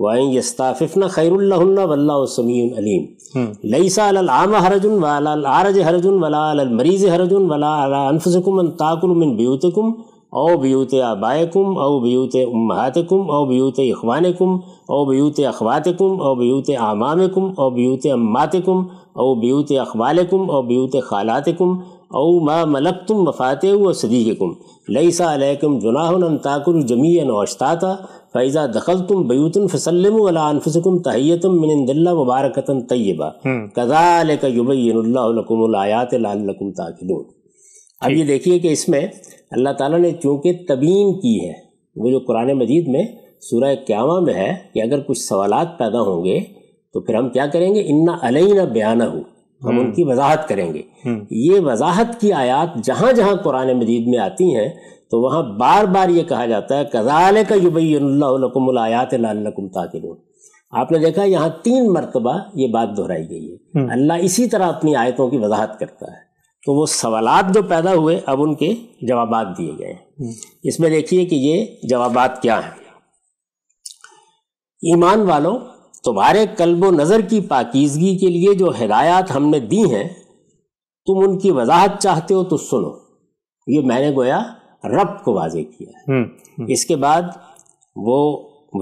वाइन यस्ताफ़िफ़न खैरुल्लहन्न वल्लासमीन अलीम हम्म। लईसा आम हरजुन वाला आरज हरजुन वला मरीज़ हरजुन वला अला अनफसकुम ताकुल मिन ब्यूतकुम औ बयूत आबाकुम औ बयूत कम औ बयूत इखवानकुम औ बयूत अखवातकुम औ बयूत आमामकुम औ बयूत अम्मातकुम औ बयूत अखवालकुम औ बयूत खालातकुम औ मा तुम वफ़ात व सदीकम लईसा अलैकुम जुनाहन ताकुल जमी नौशताता फ़ैज़ा दखल तुम बयूतन फसलम अलाफुसकुम तहैतम मिनदिल्ला मुबारकता तय्यबा कज़ाल युबैनकुमयात लाकुम ताकिलून अब ये देखिए कि इसमें अल्लाह ताला ने चूँकि तबीम की है वो जो कुरान मजीद में सूरह क्यामा में है कि अगर कुछ सवाल पैदा होंगे तो फिर हम क्या करेंगे इन्ना ना बयान हो हम हम्म। उनकी वजाहत करेंगे हम्म। ये वजाहत की आयात जहाँ जहाँ कुरान मजीद में आती हैं तो वहाँ बार बार ये कहा जाता है कजाल का युबैयात लकुम ताकिल आपने देखा यहाँ तीन मरतबा ये बात दोहराई गई है हम्म। अल्लाह इसी तरह अपनी आयतों की वजाहत करता है तो वो सवाल जो पैदा हुए अब उनके जवाब दिए गए हम्म। इसमें देखिए कि ये जवाब क्या हैं ईमान वालों तुम्हारे कल्ब नज़र की पाकिजगी के लिए जो हिदायत हमने दी हैं तुम उनकी वजाहत चाहते हो तो सुनो ये मैंने गोया रब को वाजे किया हुँ, हुँ. हम्म, हम्म। इसके बाद वो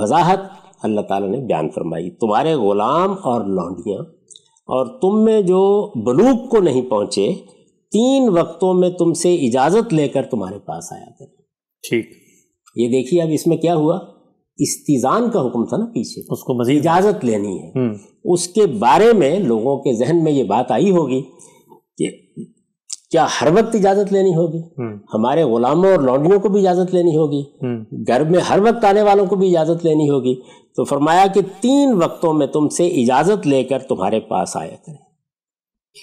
वजाहत अल्लाह ताला ने बयान फरमाई तुम्हारे ग़ुलाम और लौंडियाँ और तुम में जो बलूक को नहीं पहुँचे तीन वक्तों में तुमसे इजाजत लेकर तुम्हारे पास आया करें ठीक ये देखिए अब इसमें क्या हुआ इस्तीजान का हुक्म था ना पीछे उसको मजीद इजाजत लेनी है हम्म। उसके बारे में लोगों के जहन में ये बात आई होगी कि क्या हर वक्त इजाजत लेनी होगी हम्म। हमारे गुलामों और लौंडियों को भी इजाजत लेनी होगी हम्म। घर में हर वक्त आने वालों को भी इजाजत लेनी होगी तो फरमाया कि तीन वक्तों में तुमसे इजाजत लेकर तुम्हारे पास आया करें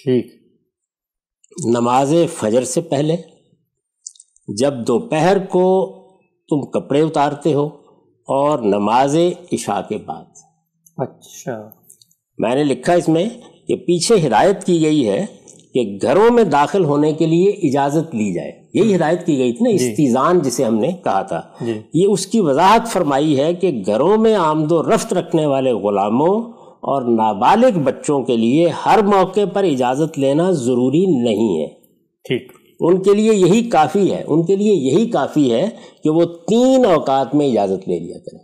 ठीक नमाज फजर से पहले जब दोपहर को तुम कपड़े उतारते हो और नमाज इशा के बाद अच्छा मैंने लिखा इसमें कि पीछे हिदायत की गई है कि घरों में दाखिल होने के लिए इजाज़त ली जाए यही हिदायत की गई थी ना इस्तीज़ान जिसे हमने कहा था ये उसकी वजाहत फरमाई है कि घरों में आमदो रफ्त रखने वाले ग़ुलामों और नाबालिग बच्चों के लिए हर मौके पर इजाज़त लेना ज़रूरी नहीं है ठीक उनके लिए यही काफ़ी है उनके लिए यही काफ़ी है कि वो तीन अवकात में इजाज़त ले लिया करें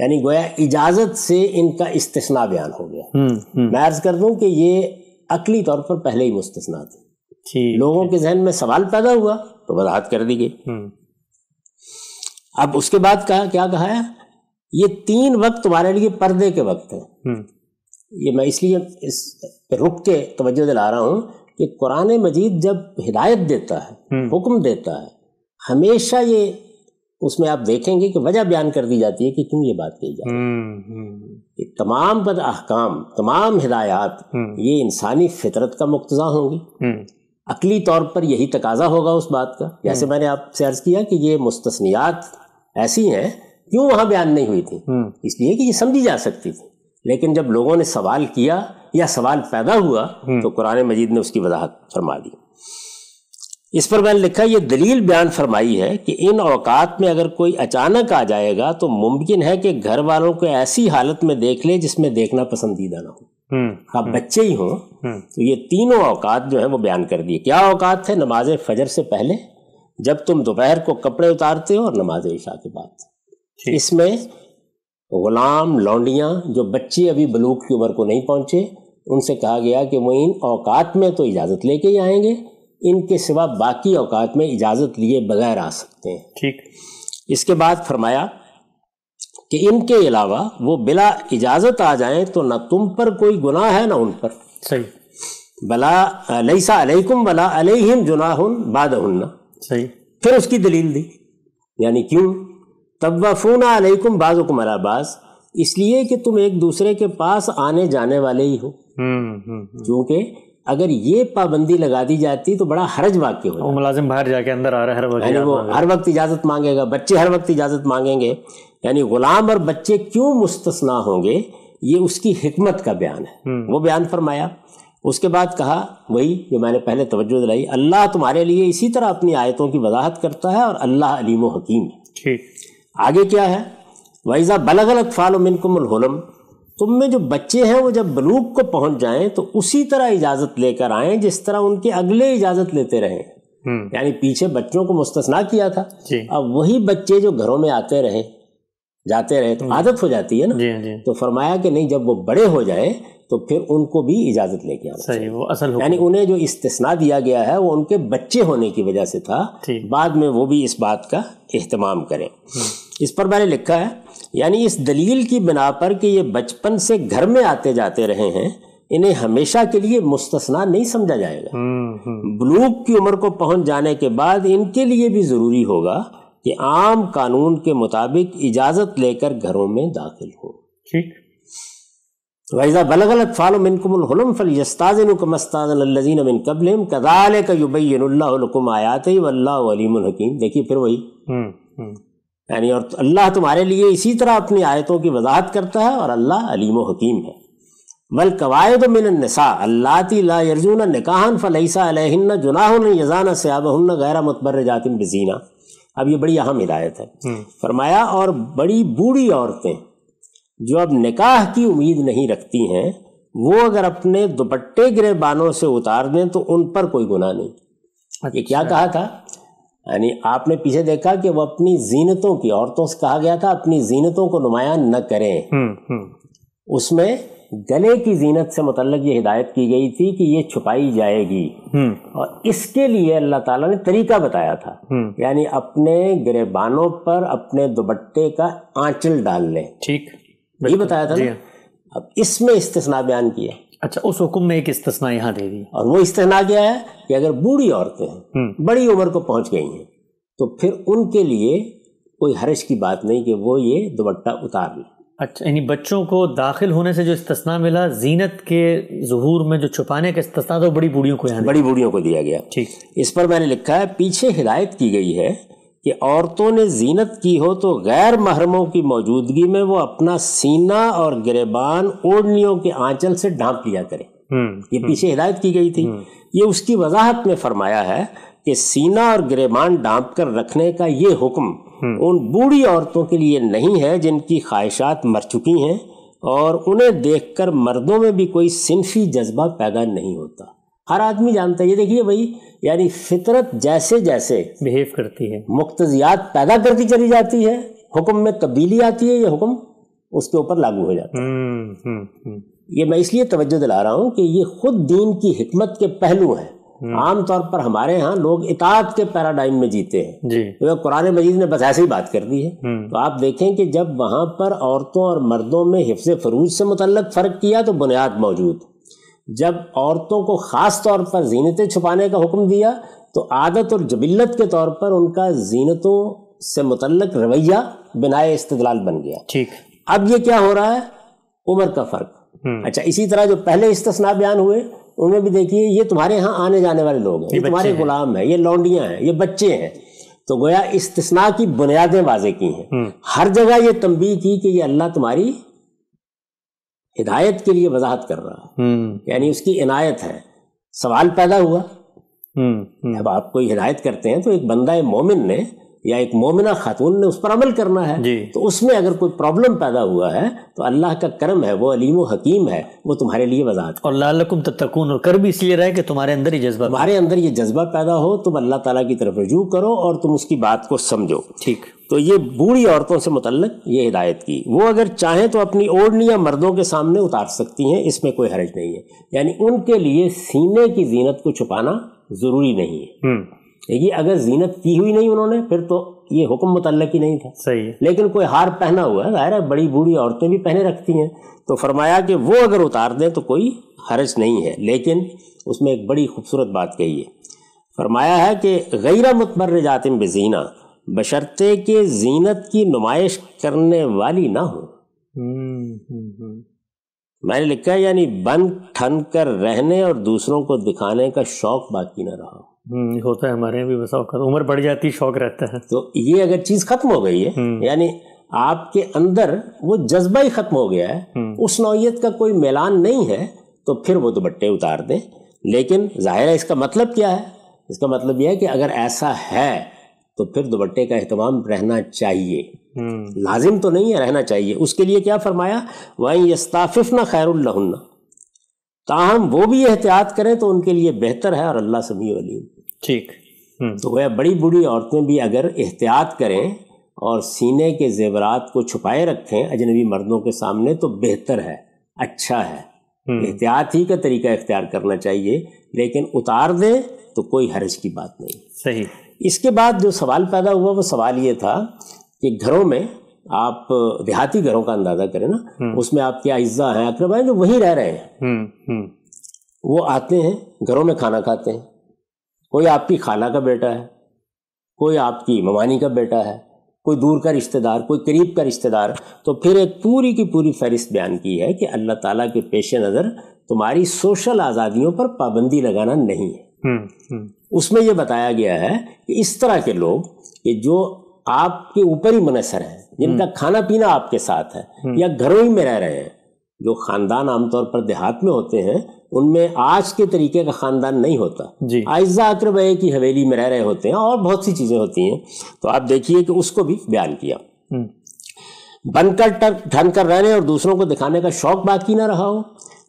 यानी गोया इजाज़त से इनका इस्तना बयान हो गया हम्म, हम्म। मैं अर्ज़ कर दूं कि ये अकली तौर पर पहले ही मुस्तना थे लोगों के जहन में सवाल पैदा हुआ तो वजाहत कर दी गई हम्म। अब उसके बाद कहा क्या कहा है ये तीन वक्त तुम्हारे लिए पर्दे के वक्त है ये मैं इसलिए इस रुक के तवज्जो दिला रहा हूँ कि कुरान मजीद जब हिदायत देता है हम्म। हुक्म देता है हमेशा ये उसमें आप देखेंगे कि वजह बयान कर दी जाती है कि क्यों ये बात कही जाती है हम्म, हम्म। तमाम बद अहकाम तमाम हिदायत ये इंसानी फितरत का मुकतजा होंगी अकली तौर पर यही तकाजा होगा उस बात का जैसे मैंने आपसे अर्ज किया कि ये मुस्तनियात ऐसी हैं क्यों वहाँ बयान नहीं हुई थी इसलिए कि ये समझी जा सकती थी लेकिन जब लोगों ने सवाल किया या सवाल पैदा हुआ हम्म। तो कुरान मजीद ने उसकी वजाहत फरमा दी इस पर मैंने लिखा यह दलील बयान फरमाई है कि इन अवकात में अगर कोई अचानक आ जाएगा तो मुमकिन है कि घर वालों को ऐसी हालत में देख ले जिसमें देखना पसंदीदा ना हो हम्म, आप हम्म। बच्चे ही हों तो ये तीनों अवकात जो है वो बयान कर दिए क्या अवकात है नमाज फजर से पहले जब तुम दोपहर को कपड़े उतारते हो और नमाज ईशा के बाद इसमें गुलाम लौंडियाँ जो बच्चे अभी बलूक की उम्र को नहीं पहुँचे उनसे कहा गया कि वो इन अवकात में तो इजाज़त लेके ही आएंगे इनके सिवा बाकी अवकात में इजाज़त लिए बगैर आ सकते हैं ठीक इसके बाद फरमाया कि इनके अलावा वो बिला इजाज़त आ जाएं तो ना तुम पर कोई गुनाह है ना उन पर सही बला लईसा अलैकुम बला अलैहिम जुनाहुन बादहुन्ना सही फिर उसकी दलील दी यानी क्यों तवफ़ून अलैकुम बाज़ुकुम अलाबाज इसलिए कि तुम एक दूसरे के पास आने जाने वाले ही हो हम्म, हम्म, हम्म। क्योंकि अगर ये पाबंदी लगा दी जाती तो बड़ा हरज वाक्य हो मुलाजिम बाहर जाके अंदर आ रहा है हर वक्त वो हर वक्त इजाज़त मांगेगा बच्चे हर वक्त इजाज़त मांगेंगे यानी गुलाम और बच्चे क्यों मुस्तना होंगे ये उसकी हिकमत का बयान है वो बयान फरमाया उसके बाद कहा वही जो मैंने पहले तवज्जो दिलाई अल्लाह तुम्हारे लिए इसी तरह अपनी आयतों की वजाहत करता है और अल्लाह अलीम हकीम है ठीक आगे क्या है वैजा बलग अलग फ़ाल मिनकुमल तुम में जो बच्चे हैं वो जब बलूक को पहुंच जाएं तो उसी तरह इजाज़त लेकर आएं जिस तरह उनके अगले इजाज़त लेते रहे हम्म। यानी पीछे बच्चों को मुस्तना किया था अब वही बच्चे जो घरों में आते रहे जाते रहे तो हम्म। आदत हो जाती है ना जी, जी। तो फरमाया कि नहीं जब वो बड़े हो जाए तो फिर उनको भी इजाज़त लेके आना सही वो असल यानी उन्हें जो इस्तना दिया गया है वो उनके बच्चे होने की वजह से था बाद में वो भी इस बात का अहतमाम करें हम्म। इस पर मैंने लिखा है यानी इस दलील की बिना पर कि ये बचपन से घर में आते जाते रहे हैं इन्हें हमेशा के लिए मुस्तना नहीं समझा जाएगा हम्म, हम्म। ब्लूक की उम्र को पहुंच जाने के बाद इनके लिए भी ज़रूरी होगा कि आम कानून के मुताबिक इजाज़त लेकर घरों में दाखिल हो ठीक वैजा फ़ालम इनकुमलम फ़लस्ताज़िनकमस्ताज़ीन कबलम कदाल आयात देखिए फिर वही हम्म, यानी और अल्लाह तुम्हारे लिए इसी तरह अपनी आयतों की वजाहत करता है और अल्लाह अलीम हकीम है बल कवायद मिनसा अल्लाती निकाहन फ़लैसा अलहन यजाना सयाबहन गैर मतबर जातिन बजीना अब ये बड़ी अहम हिदायत है हम्म। फरमाया और बड़ी बूढ़ी औरतें जो अब निकाह की उम्मीद नहीं रखती हैं वो अगर अपने दुपट्टे गिरे बानों से उतार दें तो उन पर कोई गुनाह नहीं अच्छा। ये क्या अच्छा। कहा था यानी आपने पीछे देखा कि वो अपनी जीनतों की औरतों से कहा गया था अपनी जीनतों को नुमाया न करें हम्म, हम्म। उसमें गले की जीनत से मतलब ये हिदायत की गई थी कि ये छुपाई जाएगी हम्म। और इसके लिए अल्लाह ताला ने तरीका बताया था यानी अपने गिरबानों पर अपने दुबट्टे का आंचल डाल लें ठीक ये बताया था ना हाँ। अब इसमें इस्तेसना बयान किया अच्छा उस हुक्म में एक इस्तना यहाँ दे दी और वो इस्तना क्या है कि अगर बूढ़ी औरतें हम्म। बड़ी उम्र को पहुंच गई हैं तो फिर उनके लिए कोई हरज की बात नहीं कि वो ये दुपट्टा उतार लें अच्छा यानी बच्चों को दाखिल होने से जो इस्तना मिला जीनत के जहूर में जो छुपाने का इस्तना वो तो बड़ी बूढ़ियों को यहाँ बड़ी बूढ़ियों को दिया गया ठीक इस पर मैंने लिखा है पीछे हिदायत की गई है कि औरतों ने जीनत की हो तो गैर महरमों की मौजूदगी में वो अपना सीना और गिरबान ओढ़नियों के आंचल से ढांप लिया करें हम्म, ये हम्म। पीछे हिदायत की गई थी हम्म। ये उसकी वजाहत में फरमाया है कि सीना और गिरबान डांप कर रखने का ये हुक्म उन बूढ़ी औरतों के लिए नहीं है जिनकी ख्वाहिशात मर चुकी हैं और उन्हें देखकर मर्दों में भी कोई सिनफी जज्बा पैदा नहीं होता हर आदमी जानता है ये देखिए भाई यानी फितरत जैसे जैसे बिहेव करती है मुख्तियात पैदा करती चली जाती है हुक्म में तब्दीली आती है ये हुक्म उसके ऊपर लागू हो जाता है हम्म, हम्म, हम्म। ये मैं इसलिए तवज्जो दिला रहा हूँ कि ये खुद दीन की हिकमत के पहलू हैं आमतौर पर हमारे यहाँ लोग इतात के पैराडाइम में जीते हैं जी। तो कुरान मजीद ने बस ऐसे ही बात कर दी है तो आप देखें कि जब वहाँ पर औरतों और मर्दों में हिफ्स फरूज से मुतल फ़र्क किया तो बुनियाद मौजूद जब औरतों को ख़ास तौर पर जीनतें छुपाने का हुक्म दिया तो आदत और जबिलत के तौर पर उनका जीनतों से मुतलक रवैया बिनाए इस्तलाल बन गया ठीक अब ये क्या हो रहा है उम्र का फ़र्क हम्म। अच्छा इसी तरह जो पहले इस्तना बयान हुए उनमें भी देखिए ये तुम्हारे यहाँ आने जाने वाले लोग हैं ये, तुम्हारे है। गुलाम हैं ये लौंडियाँ हैं ये बच्चे हैं तो गोया इस्तना की बुनियादें वाजे की हैं हम्म। हर जगह ये तंबी की कि ये अल्लाह तुम्हारी हिदायत के लिए वजाहत कर रहा है हम्म। यानी उसकी इनायत है सवाल पैदा हुआ हम्म, हम्म। अब आप कोई हिदायत करते हैं तो एक बंदा मोमिन ने या एक मोमिना खातून ने उस पर अमल करना है तो उसमें अगर कोई प्रॉब्लम पैदा हुआ है तो अल्लाह का करम है वो अलीम हकीम है वो तुम्हारे लिए वजात और लालकुम तकून और कर भी इसलिए रहे कि तुम्हारे अंदर ये जज्बा तुम्हारे अंदर ये जज्बा पैदा हो तुम अल्लाह ताला की तरफ रजू करो और तुम उसकी बात को समझो ठीक तो ये बूढ़ी औरतों से मुतलक ये हिदायत की वो अगर चाहें तो अपनी ओढ़नियाँ मर्दों के सामने उतार सकती हैं इसमें कोई हर्ज नहीं है यानी उनके लिए सीने की जीनत को छुपाना ज़रूरी नहीं है हम्म। देखिए अगर जीनत की हुई नहीं उन्होंने फिर तो ये हुक्म मुतल ही नहीं था सही है लेकिन कोई हार पहना हुआ है ज़ाहिर है बड़ी बूढ़ी औरतें भी पहने रखती हैं तो फरमाया कि वो अगर उतार दें तो कोई हरज नहीं है लेकिन उसमें एक बड़ी खूबसूरत बात कही है फरमाया है कि गैर मतमर जातिम बेजीना बशर्ते के जीनत की नुमाइश करने वाली ना हो हम्म, हम्म, हम्म। मैंने लिखा है यानी बंद ठन कर रहने और दूसरों को दिखाने का शौक बाकी ना रहा हो हम्म, होता है हमारे भी बस औकात उम्र बढ़ जाती शौक रहता है तो ये अगर चीज़ ख़त्म हो गई है हम्म। यानी आपके अंदर वो जज्बा ही ख़त्म हो गया है हम्म। उस नौीयत का कोई मैलान नहीं है तो फिर वो दुपट्टे तो उतार दें लेकिन ज़ाहिर है इसका मतलब क्या है इसका मतलब यह है कि अगर ऐसा है तो फिर दुपट्टे का अहतमाम रहना चाहिए लाजिम तो नहीं है रहना चाहिए उसके लिए क्या फरमाया वही यस्ताफ़िफ़ ना खैरुल्लहुन्ना ताहम वो भी एहतियात करें तो उनके लिए बेहतर है और अल्लाह सभी वाली ठीक हम्म। तो वह बड़ी बूढ़ी औरतें भी अगर एहतियात करें और सीने के जेवरात को छुपाए रखें अजनबी मर्दों के सामने तो बेहतर है अच्छा है हम्म। एहतियात ही का तरीका इख्तियार करना चाहिए लेकिन उतार दे तो कोई हर्ज की बात नहीं सही इसके बाद जो सवाल पैदा हुआ वो सवाल ये था कि घरों में आप देहाती घरों का अंदाजा करें ना हम्म। उसमें आपके अज्जा हैं अकरब हैं जो वहीं रह रहे हैं हम्म, हम्म। वो आते हैं घरों में खाना खाते हैं कोई आपकी खाला का बेटा है कोई आपकी ममानी का बेटा है कोई दूर का रिश्तेदार कोई करीब का रिश्तेदार तो फिर एक पूरी की पूरी फहरिस्त बयान की है कि अल्लाह ताला के पेश नज़र तुम्हारी सोशल आज़ादियों पर पाबंदी लगाना नहीं है उसमें यह बताया गया है कि इस तरह के लोग कि जो आपके ऊपर ही मुनसर हैं जिनका हम्म। खाना पीना आपके साथ है हम्म। या घरों ही में रह रहे हैं जो खानदान आमतौर पर देहात में होते हैं उनमें आज के तरीके का खानदान नहीं होता आयजा अक्रबे की हवेली में रह रहे होते हैं और बहुत सी चीज़ें होती हैं तो आप देखिए कि उसको भी बयान किया हम्म। बनकर ठन कर रहने और दूसरों को दिखाने का शौक बाकी ना रहा हो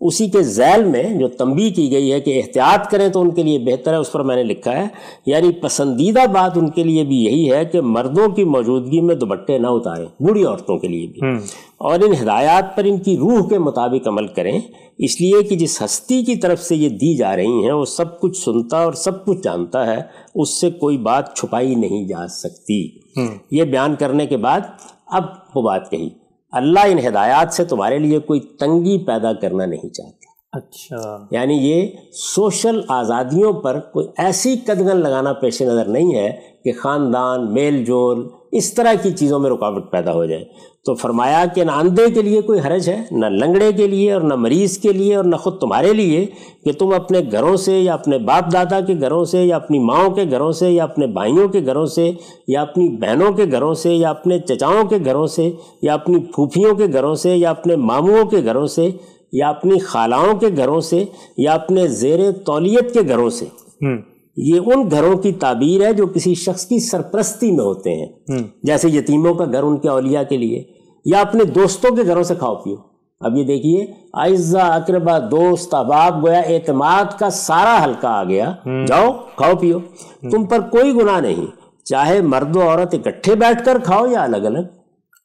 उसी के जैल में जो तंबी की गई है कि एहतियात करें तो उनके लिए बेहतर है उस पर मैंने लिखा है यानी पसंदीदा बात उनके लिए भी यही है कि मर्दों की मौजूदगी में दुपट्टे ना उतारें बूढ़ी औरतों के लिए भी हम्म। और इन हिदायत पर इनकी रूह के मुताबिक अमल करें इसलिए कि जिस हस्ती की तरफ से ये दी जा रही हैं वो सब कुछ सुनता और सब कुछ जानता है उससे कोई बात छुपाई नहीं जा सकती हम्म। ये बयान करने के बाद अब वो बात कही अल्लाह इन हिदायत से तुम्हारे लिए कोई तंगी पैदा करना नहीं चाहते अच्छा यानी ये सोशल आज़ादियों पर कोई ऐसी कदगन लगाना पेश नज़र नहीं है कि ख़ानदान मेल जोल इस तरह की चीज़ों में रुकावट पैदा हो जाए तो फरमाया कि ना अंधे के लिए कोई हरज है ना लंगड़े के लिए और ना मरीज़ के लिए और ना ख़ुद तुम्हारे लिए कि तुम अपने घरों से या अपने बाप दादा के घरों से या अपनी माओ के घरों से या अपने भाइयों के घरों से या अपनी बहनों के घरों से या अपने चचाओं के घरों से या अपनी फूफियों के घरों से या अपने मामुओं के घरों से या अपनी खालाओं के घरों से या अपने जेर तौलीत के घरों से हम्म। ये उन घरों की ताबीर है जो किसी शख्स की सरप्रस्ती में होते हैं हम्म। जैसे यतीमों का घर उनके अलिया के लिए या अपने दोस्तों के घरों से खाओ पियो अब ये देखिए आयजा अकरबा दोस्त अहबाब गोया एतमाद का सारा हल्का आ गया हम्म। जाओ खाओ पियो हम्म। तुम पर कोई गुनाह नहीं चाहे मर्द औरत इकट्ठे बैठकर खाओ या अलग अलग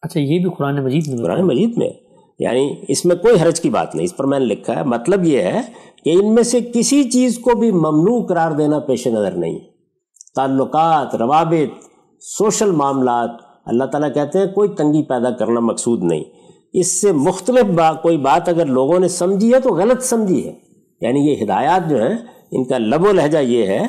अच्छा ये भी कुरान मजीद में कुरान मजीद में यानी इसमें कोई हरज की बात नहीं इस पर मैंने लिखा है मतलब ये है कि इनमें से किसी चीज़ को भी ममनू करार देना पेश नज़र नहीं ताल्लुकात रवाबित सोशल मामला अल्लाह ताला कहते हैं कोई तंगी पैदा करना मकसूद नहीं इससे मुख्तलिफ बा, कोई बात अगर लोगों ने समझी है तो गलत समझी है यानी ये हिदायत जो है इनका लबो लहजा ये है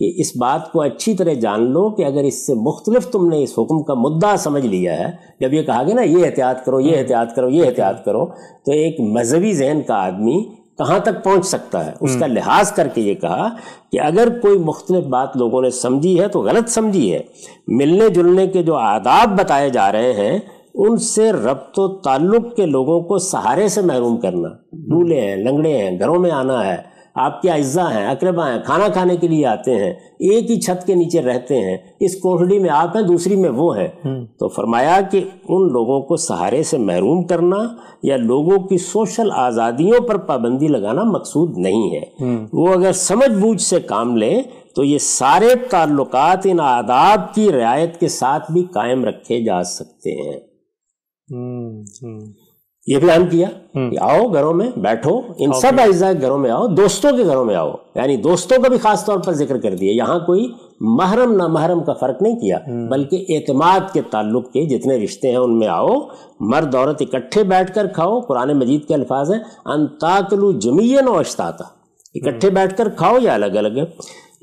कि इस बात को अच्छी तरह जान लो कि अगर इससे मुख्तलिफ तुमने इस हुक्म का मुद्दा समझ लिया है जब ये कहा गया ना ये एहतियात करो ये एहतियात करो ये एहतियात करो तो एक मजहबी जहन का आदमी कहां तक पहुंच सकता है उसका हम्म। लिहाज करके ये कहा कि अगर कोई मुख्तलिफ बात लोगों ने समझी है तो गलत समझी है मिलने जुलने के जो आदाब बताए जा रहे हैं उनसे रबतो ताल्लुक के लोगों को सहारे से महरूम करना भूले हम्म। हैं लंगड़े हैं घरों में आना है आपके अज्जा हैं अकरबा हैं खाना खाने के लिए आते हैं एक ही छत के नीचे रहते हैं इस कोठड़ी में आप हैं दूसरी में वो है हम्म। तो फरमाया कि उन लोगों को सहारे से महरूम करना या लोगों की सोशल आज़ादियों पर पाबंदी लगाना मकसूद नहीं है हम्म। वो अगर समझ बूझ से काम लें तो ये सारे ताल्लुक इन आदाब की रियायत के साथ भी कायम रखे जा सकते हैं हम्म, ये प्लान किया हम्म। कि आओ घरों में बैठो इन सब अज्जा घरों में आओ दोस्तों के घरों में आओ यानी दोस्तों का भी खास तौर पर जिक्र कर दिया यहाँ कोई महरम ना महरम का फर्क नहीं किया हम्म। बल्कि एतमाद के ताल्लुक के जितने रिश्ते हैं उनमें आओ मर्द औरत इकट्ठे बैठकर खाओ कुरान मजीद के अल्फाज हैं अंताकलू जमीन और अश्ताता इकट्ठे बैठकर खाओ या अलग अलग है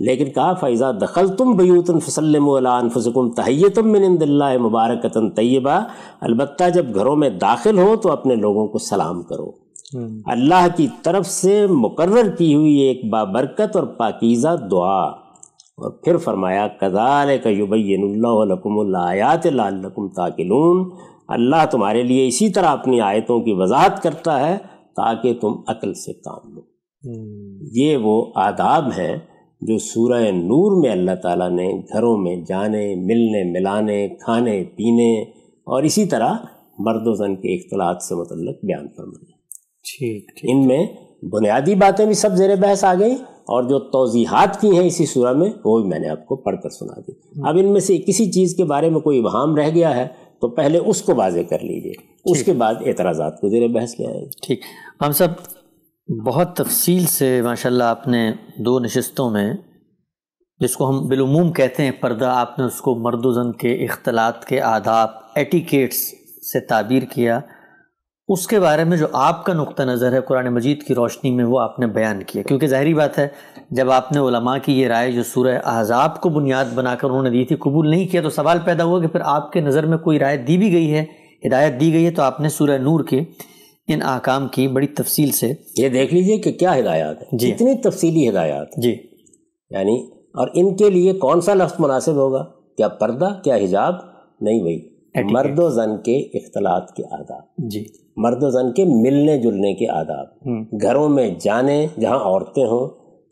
लेकिन कहा फ़ैज़ा दखल तुम बयूतन फसलम अनफसकुम तहैतम मिनदिल्ला मुबारकतन तय्यबा अलबत् जब घरों में दाखिल हो तो अपने लोगों को सलाम करो हम्म। अल्लाह की तरफ से मुकर की हुई एक बाबरकत और पाकिज़ा दुआ और फिर फरमाया कदार कयुबैनकुमयात लकुम ताकिलून अल्लाह तुम्हारे लिए इसी तरह अपनी आयतों की वजाहत करता है ताकि तुम अकल से काम लो हम्म। ये वो आदाब हैं जो सूरह नूर में अल्लाह ताला ने घरों में जाने मिलने मिलाने खाने पीने और इसी तरह मर्द जन के इख्तलात से मतलब बयान फरमाए ठीक इनमें बुनियादी बातें भी सब जेर बहस आ गई और जो तोजीहत की हैं इसी सूरह में वो भी मैंने आपको पढ़कर सुना दी हम्म। अब इनमें से किसी चीज़ के बारे में कोई वहाम रह गया है तो पहले उसको वाजे कर लीजिए उसके बाद एतराज़ात को जेर बहस ले आएंगे ठीक हम सब बहुत तफसील से माशाल्लाह आपने दो नशस्तों में जिसको हम बिलूम कहते हैं पर्दा आपने उसको मर्द जन के अख्तलात के आदाब एटिकेट्स से ताबीर किया उसके बारे में जो आपका नुक़ नज़र है कुरान मजीद की रोशनी में वो आपने बयान किया क्योंकि ज़ाहरी बात है जब आपने उलमा की ये राय जो सूर अहजाब को बुनियाद बनाकर उन्होंने दी थी कबूल नहीं किया तो सवाल पैदा हुआ कि फिर आपके नज़र में कोई राय दी भी गई है हिदायत दी गई है तो आपने सूर नूर के इन आकाम की बड़ी तफसील से ये देख लीजिए कि क्या हिदायत है जी इतनी तफसीली हिदायत जी यानी और इनके लिए कौन सा लफ्ज़ मुनासिब होगा क्या पर्दा क्या हिजाब नहीं भाई मर्द जन के अख्तलात के आदाब जी मर्द जन के मिलने जुलने के आदाब हम्म। घरों में जाने जहाँ औरतें हों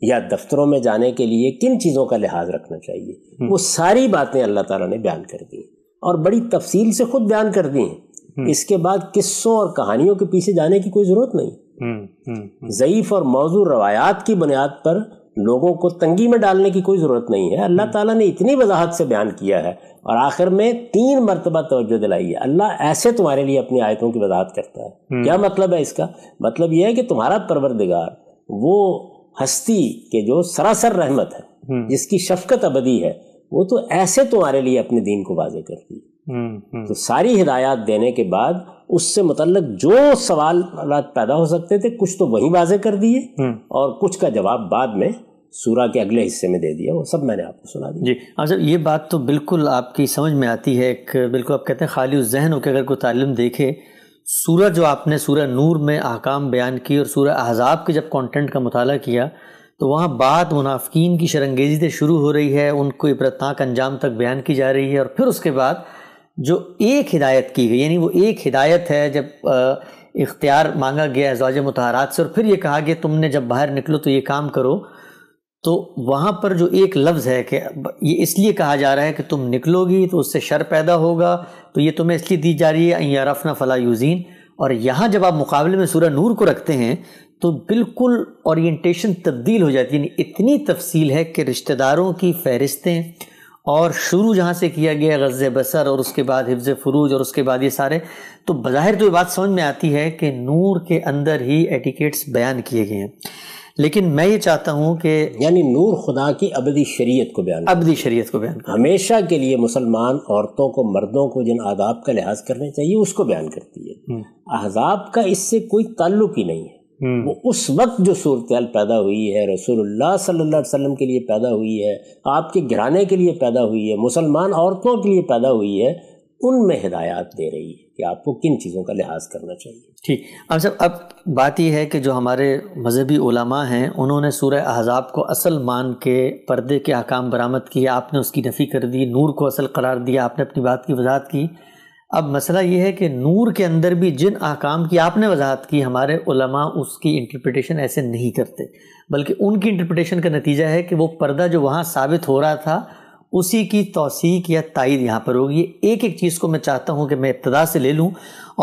या दफ्तरों में जाने के लिए किन चीज़ों का लिहाज रखना चाहिए हम्म। वो सारी बातें अल्लाह ताला ने बयान कर दी और बड़ी तफसील से खुद बयान कर दी हैं हम्म। इसके बाद किस्सों और कहानियों के पीछे जाने की कोई ज़रूरत नहीं हम्म, हम्म, ज़यीफ़ और मौजू रवायात की बुनियाद पर लोगों को तंगी में डालने की कोई ज़रूरत नहीं है अल्लाह ताला ने इतनी वजाहत से बयान किया है और आखिर में तीन मरतबा तोज्जो दिलाई है अल्लाह ऐसे तुम्हारे लिए अपनी आयतों की वजाहत करता है क्या मतलब है इसका मतलब यह है कि तुम्हारा परवरदिगार वो हस्ती के जो सरासर रहमत है जिसकी शफकत अबदी है वो तो ऐसे तुम्हारे लिए अपने दीन को वाजे करती है हम्म, हम्म। तो सारी हिदायत देने के बाद उससे मतलब जो सवाल पैदा हो सकते थे कुछ तो वहीं वाजे कर दिए हम्म। और कुछ का जवाब बाद में सूरा के अगले हिस्से में दे दिया वो सब मैंने आपको सुना दिया जी हाँ जब ये बात तो बिल्कुल आपकी समझ में आती है एक बिल्कुल आप कहते हैं खाली उस जहन होकर अगर कोई तालीम देखे सूरा जो आपने सूर नूर में आकाम बयान की और सूर अहजाब के जब कंटेंट का मताल किया तो वहाँ बात मुनाफिकीन की शरंगेजी से शुरू हो रही है उनको इबरतनाक अंजाम तक बयान की जा रही है और फिर उसके बाद जो एक हिदायत की गई यानी वो एक हिदायत है जब इख्तियार मांगा गया है जौज मतहारात से और फिर ये कहा गया तुमने जब बाहर निकलो तो ये काम करो तो वहाँ पर जो एक लफ्ज़ है कि ये इसलिए कहा जा रहा है कि तुम निकलोगी तो उससे शर पैदा होगा तो ये तुम्हें इसलिए दी जा रही है यारफना फ़ला यूजीन और यहाँ जब आप मुकाबले में सूर्य नूर को रखते हैं तो बिल्कुल ओरिएंटेशन तब्दील हो जाती है यानी इतनी तफसील है कि रिश्तेदारों की फहरिस्तें और शुरू जहाँ से किया गया गज़ बसर और उसके बाद हिफ्ज़ फरूज और उसके बाद ये सारे तो बाहिर तो ये बात समझ में आती है कि नूर के अंदर ही एटिकेट्स बयान किए गए हैं लेकिन मैं ये चाहता हूँ कि यानी नूर खुदा की अबदी शरीयत को बयान अबदी शरीयत को बयान हमेशा के लिए मुसलमान औरतों को मर्दों को जिन आदाब का लिहाज करना चाहिए उसको बयान करती है हम्म। अहजाब का इससे कोई ताल्लुक ही नहीं है हम्म। वो उस वक्त जो सूरत पैदा हुई है रसूलुल्लाह सल्लल्लाहु अलैहि वसल्लम के लिए पैदा हुई है आपके घराने के लिए पैदा हुई है मुसलमान औरतों के लिए पैदा हुई है उनमें हिदायत दे रही है कि आपको किन चीज़ों का लिहाज करना चाहिए ठीक अब सब अब बात यह है कि जो हमारे मजहबी उलमा हैं उन्होंने सूर्य अहजाब को असल मान के पर्दे के अहकाम बरामद किए आपने उसकी नफ़ी कर दी नूर को असल करार दिया आपने अपनी बात की वजाहत की अब मसला ये है कि नूर के अंदर भी जिन अहकाम की आपने वजाहत की हमारे उलमा उसकी इंटरप्रटेशन ऐसे नहीं करते बल्कि उनकी इंटरप्रटेशन का नतीजा है कि वो पर्दा जो वहाँ साबित हो रहा था उसी की तोसीक या तइद यहाँ पर होगी एक एक चीज़ को मैं चाहता हूँ कि मैं इब्तदा से ले लूँ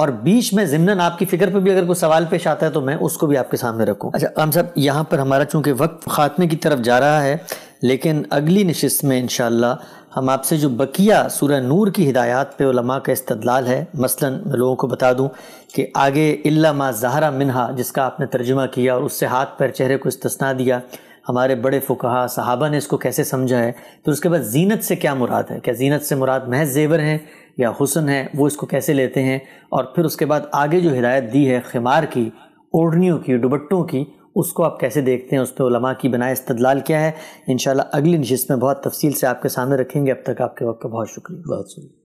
और बीच में ज़मन आपकी फ़िक्र पर भी अगर कोई सवाल पेश आता है तो मैं उसको भी आपके सामने रखूँ अच्छा हम साहब यहाँ पर हमारा चूँकि वक्त खात्मे की तरफ जा रहा है लेकिन अगली नशस्त में इन हम आपसे जो बकिया सूर्य नूर की हिदायत पे उलमा का इस्तलाल है मसलन मैं लोगों को बता दूं कि आगे इल्ला मा जहरा मिनहा जिसका आपने तर्जुमा किया और उससे हाथ पैर चेहरे को इस्तना दिया हमारे बड़े फ़ुकहा सहाबा ने इसको कैसे समझा है तो उसके बाद जीनत से क्या मुराद है क्या जीनत से मुराद महज जेवर हैं या हुसन है वो इसको कैसे लेते हैं और फिर उसके बाद आगे जो हिदायत दी है खिमार की ओढ़नीों की दुबट्टों की उसको आप कैसे देखते हैं उस पर उलमा की बनाए इस्तलाल क्या है इन अगली नशस्त में बहुत तफसील से आपके सामने रखेंगे अब तक आपके वक्त का बहुत शुक्रिया बहुत शुक्रिया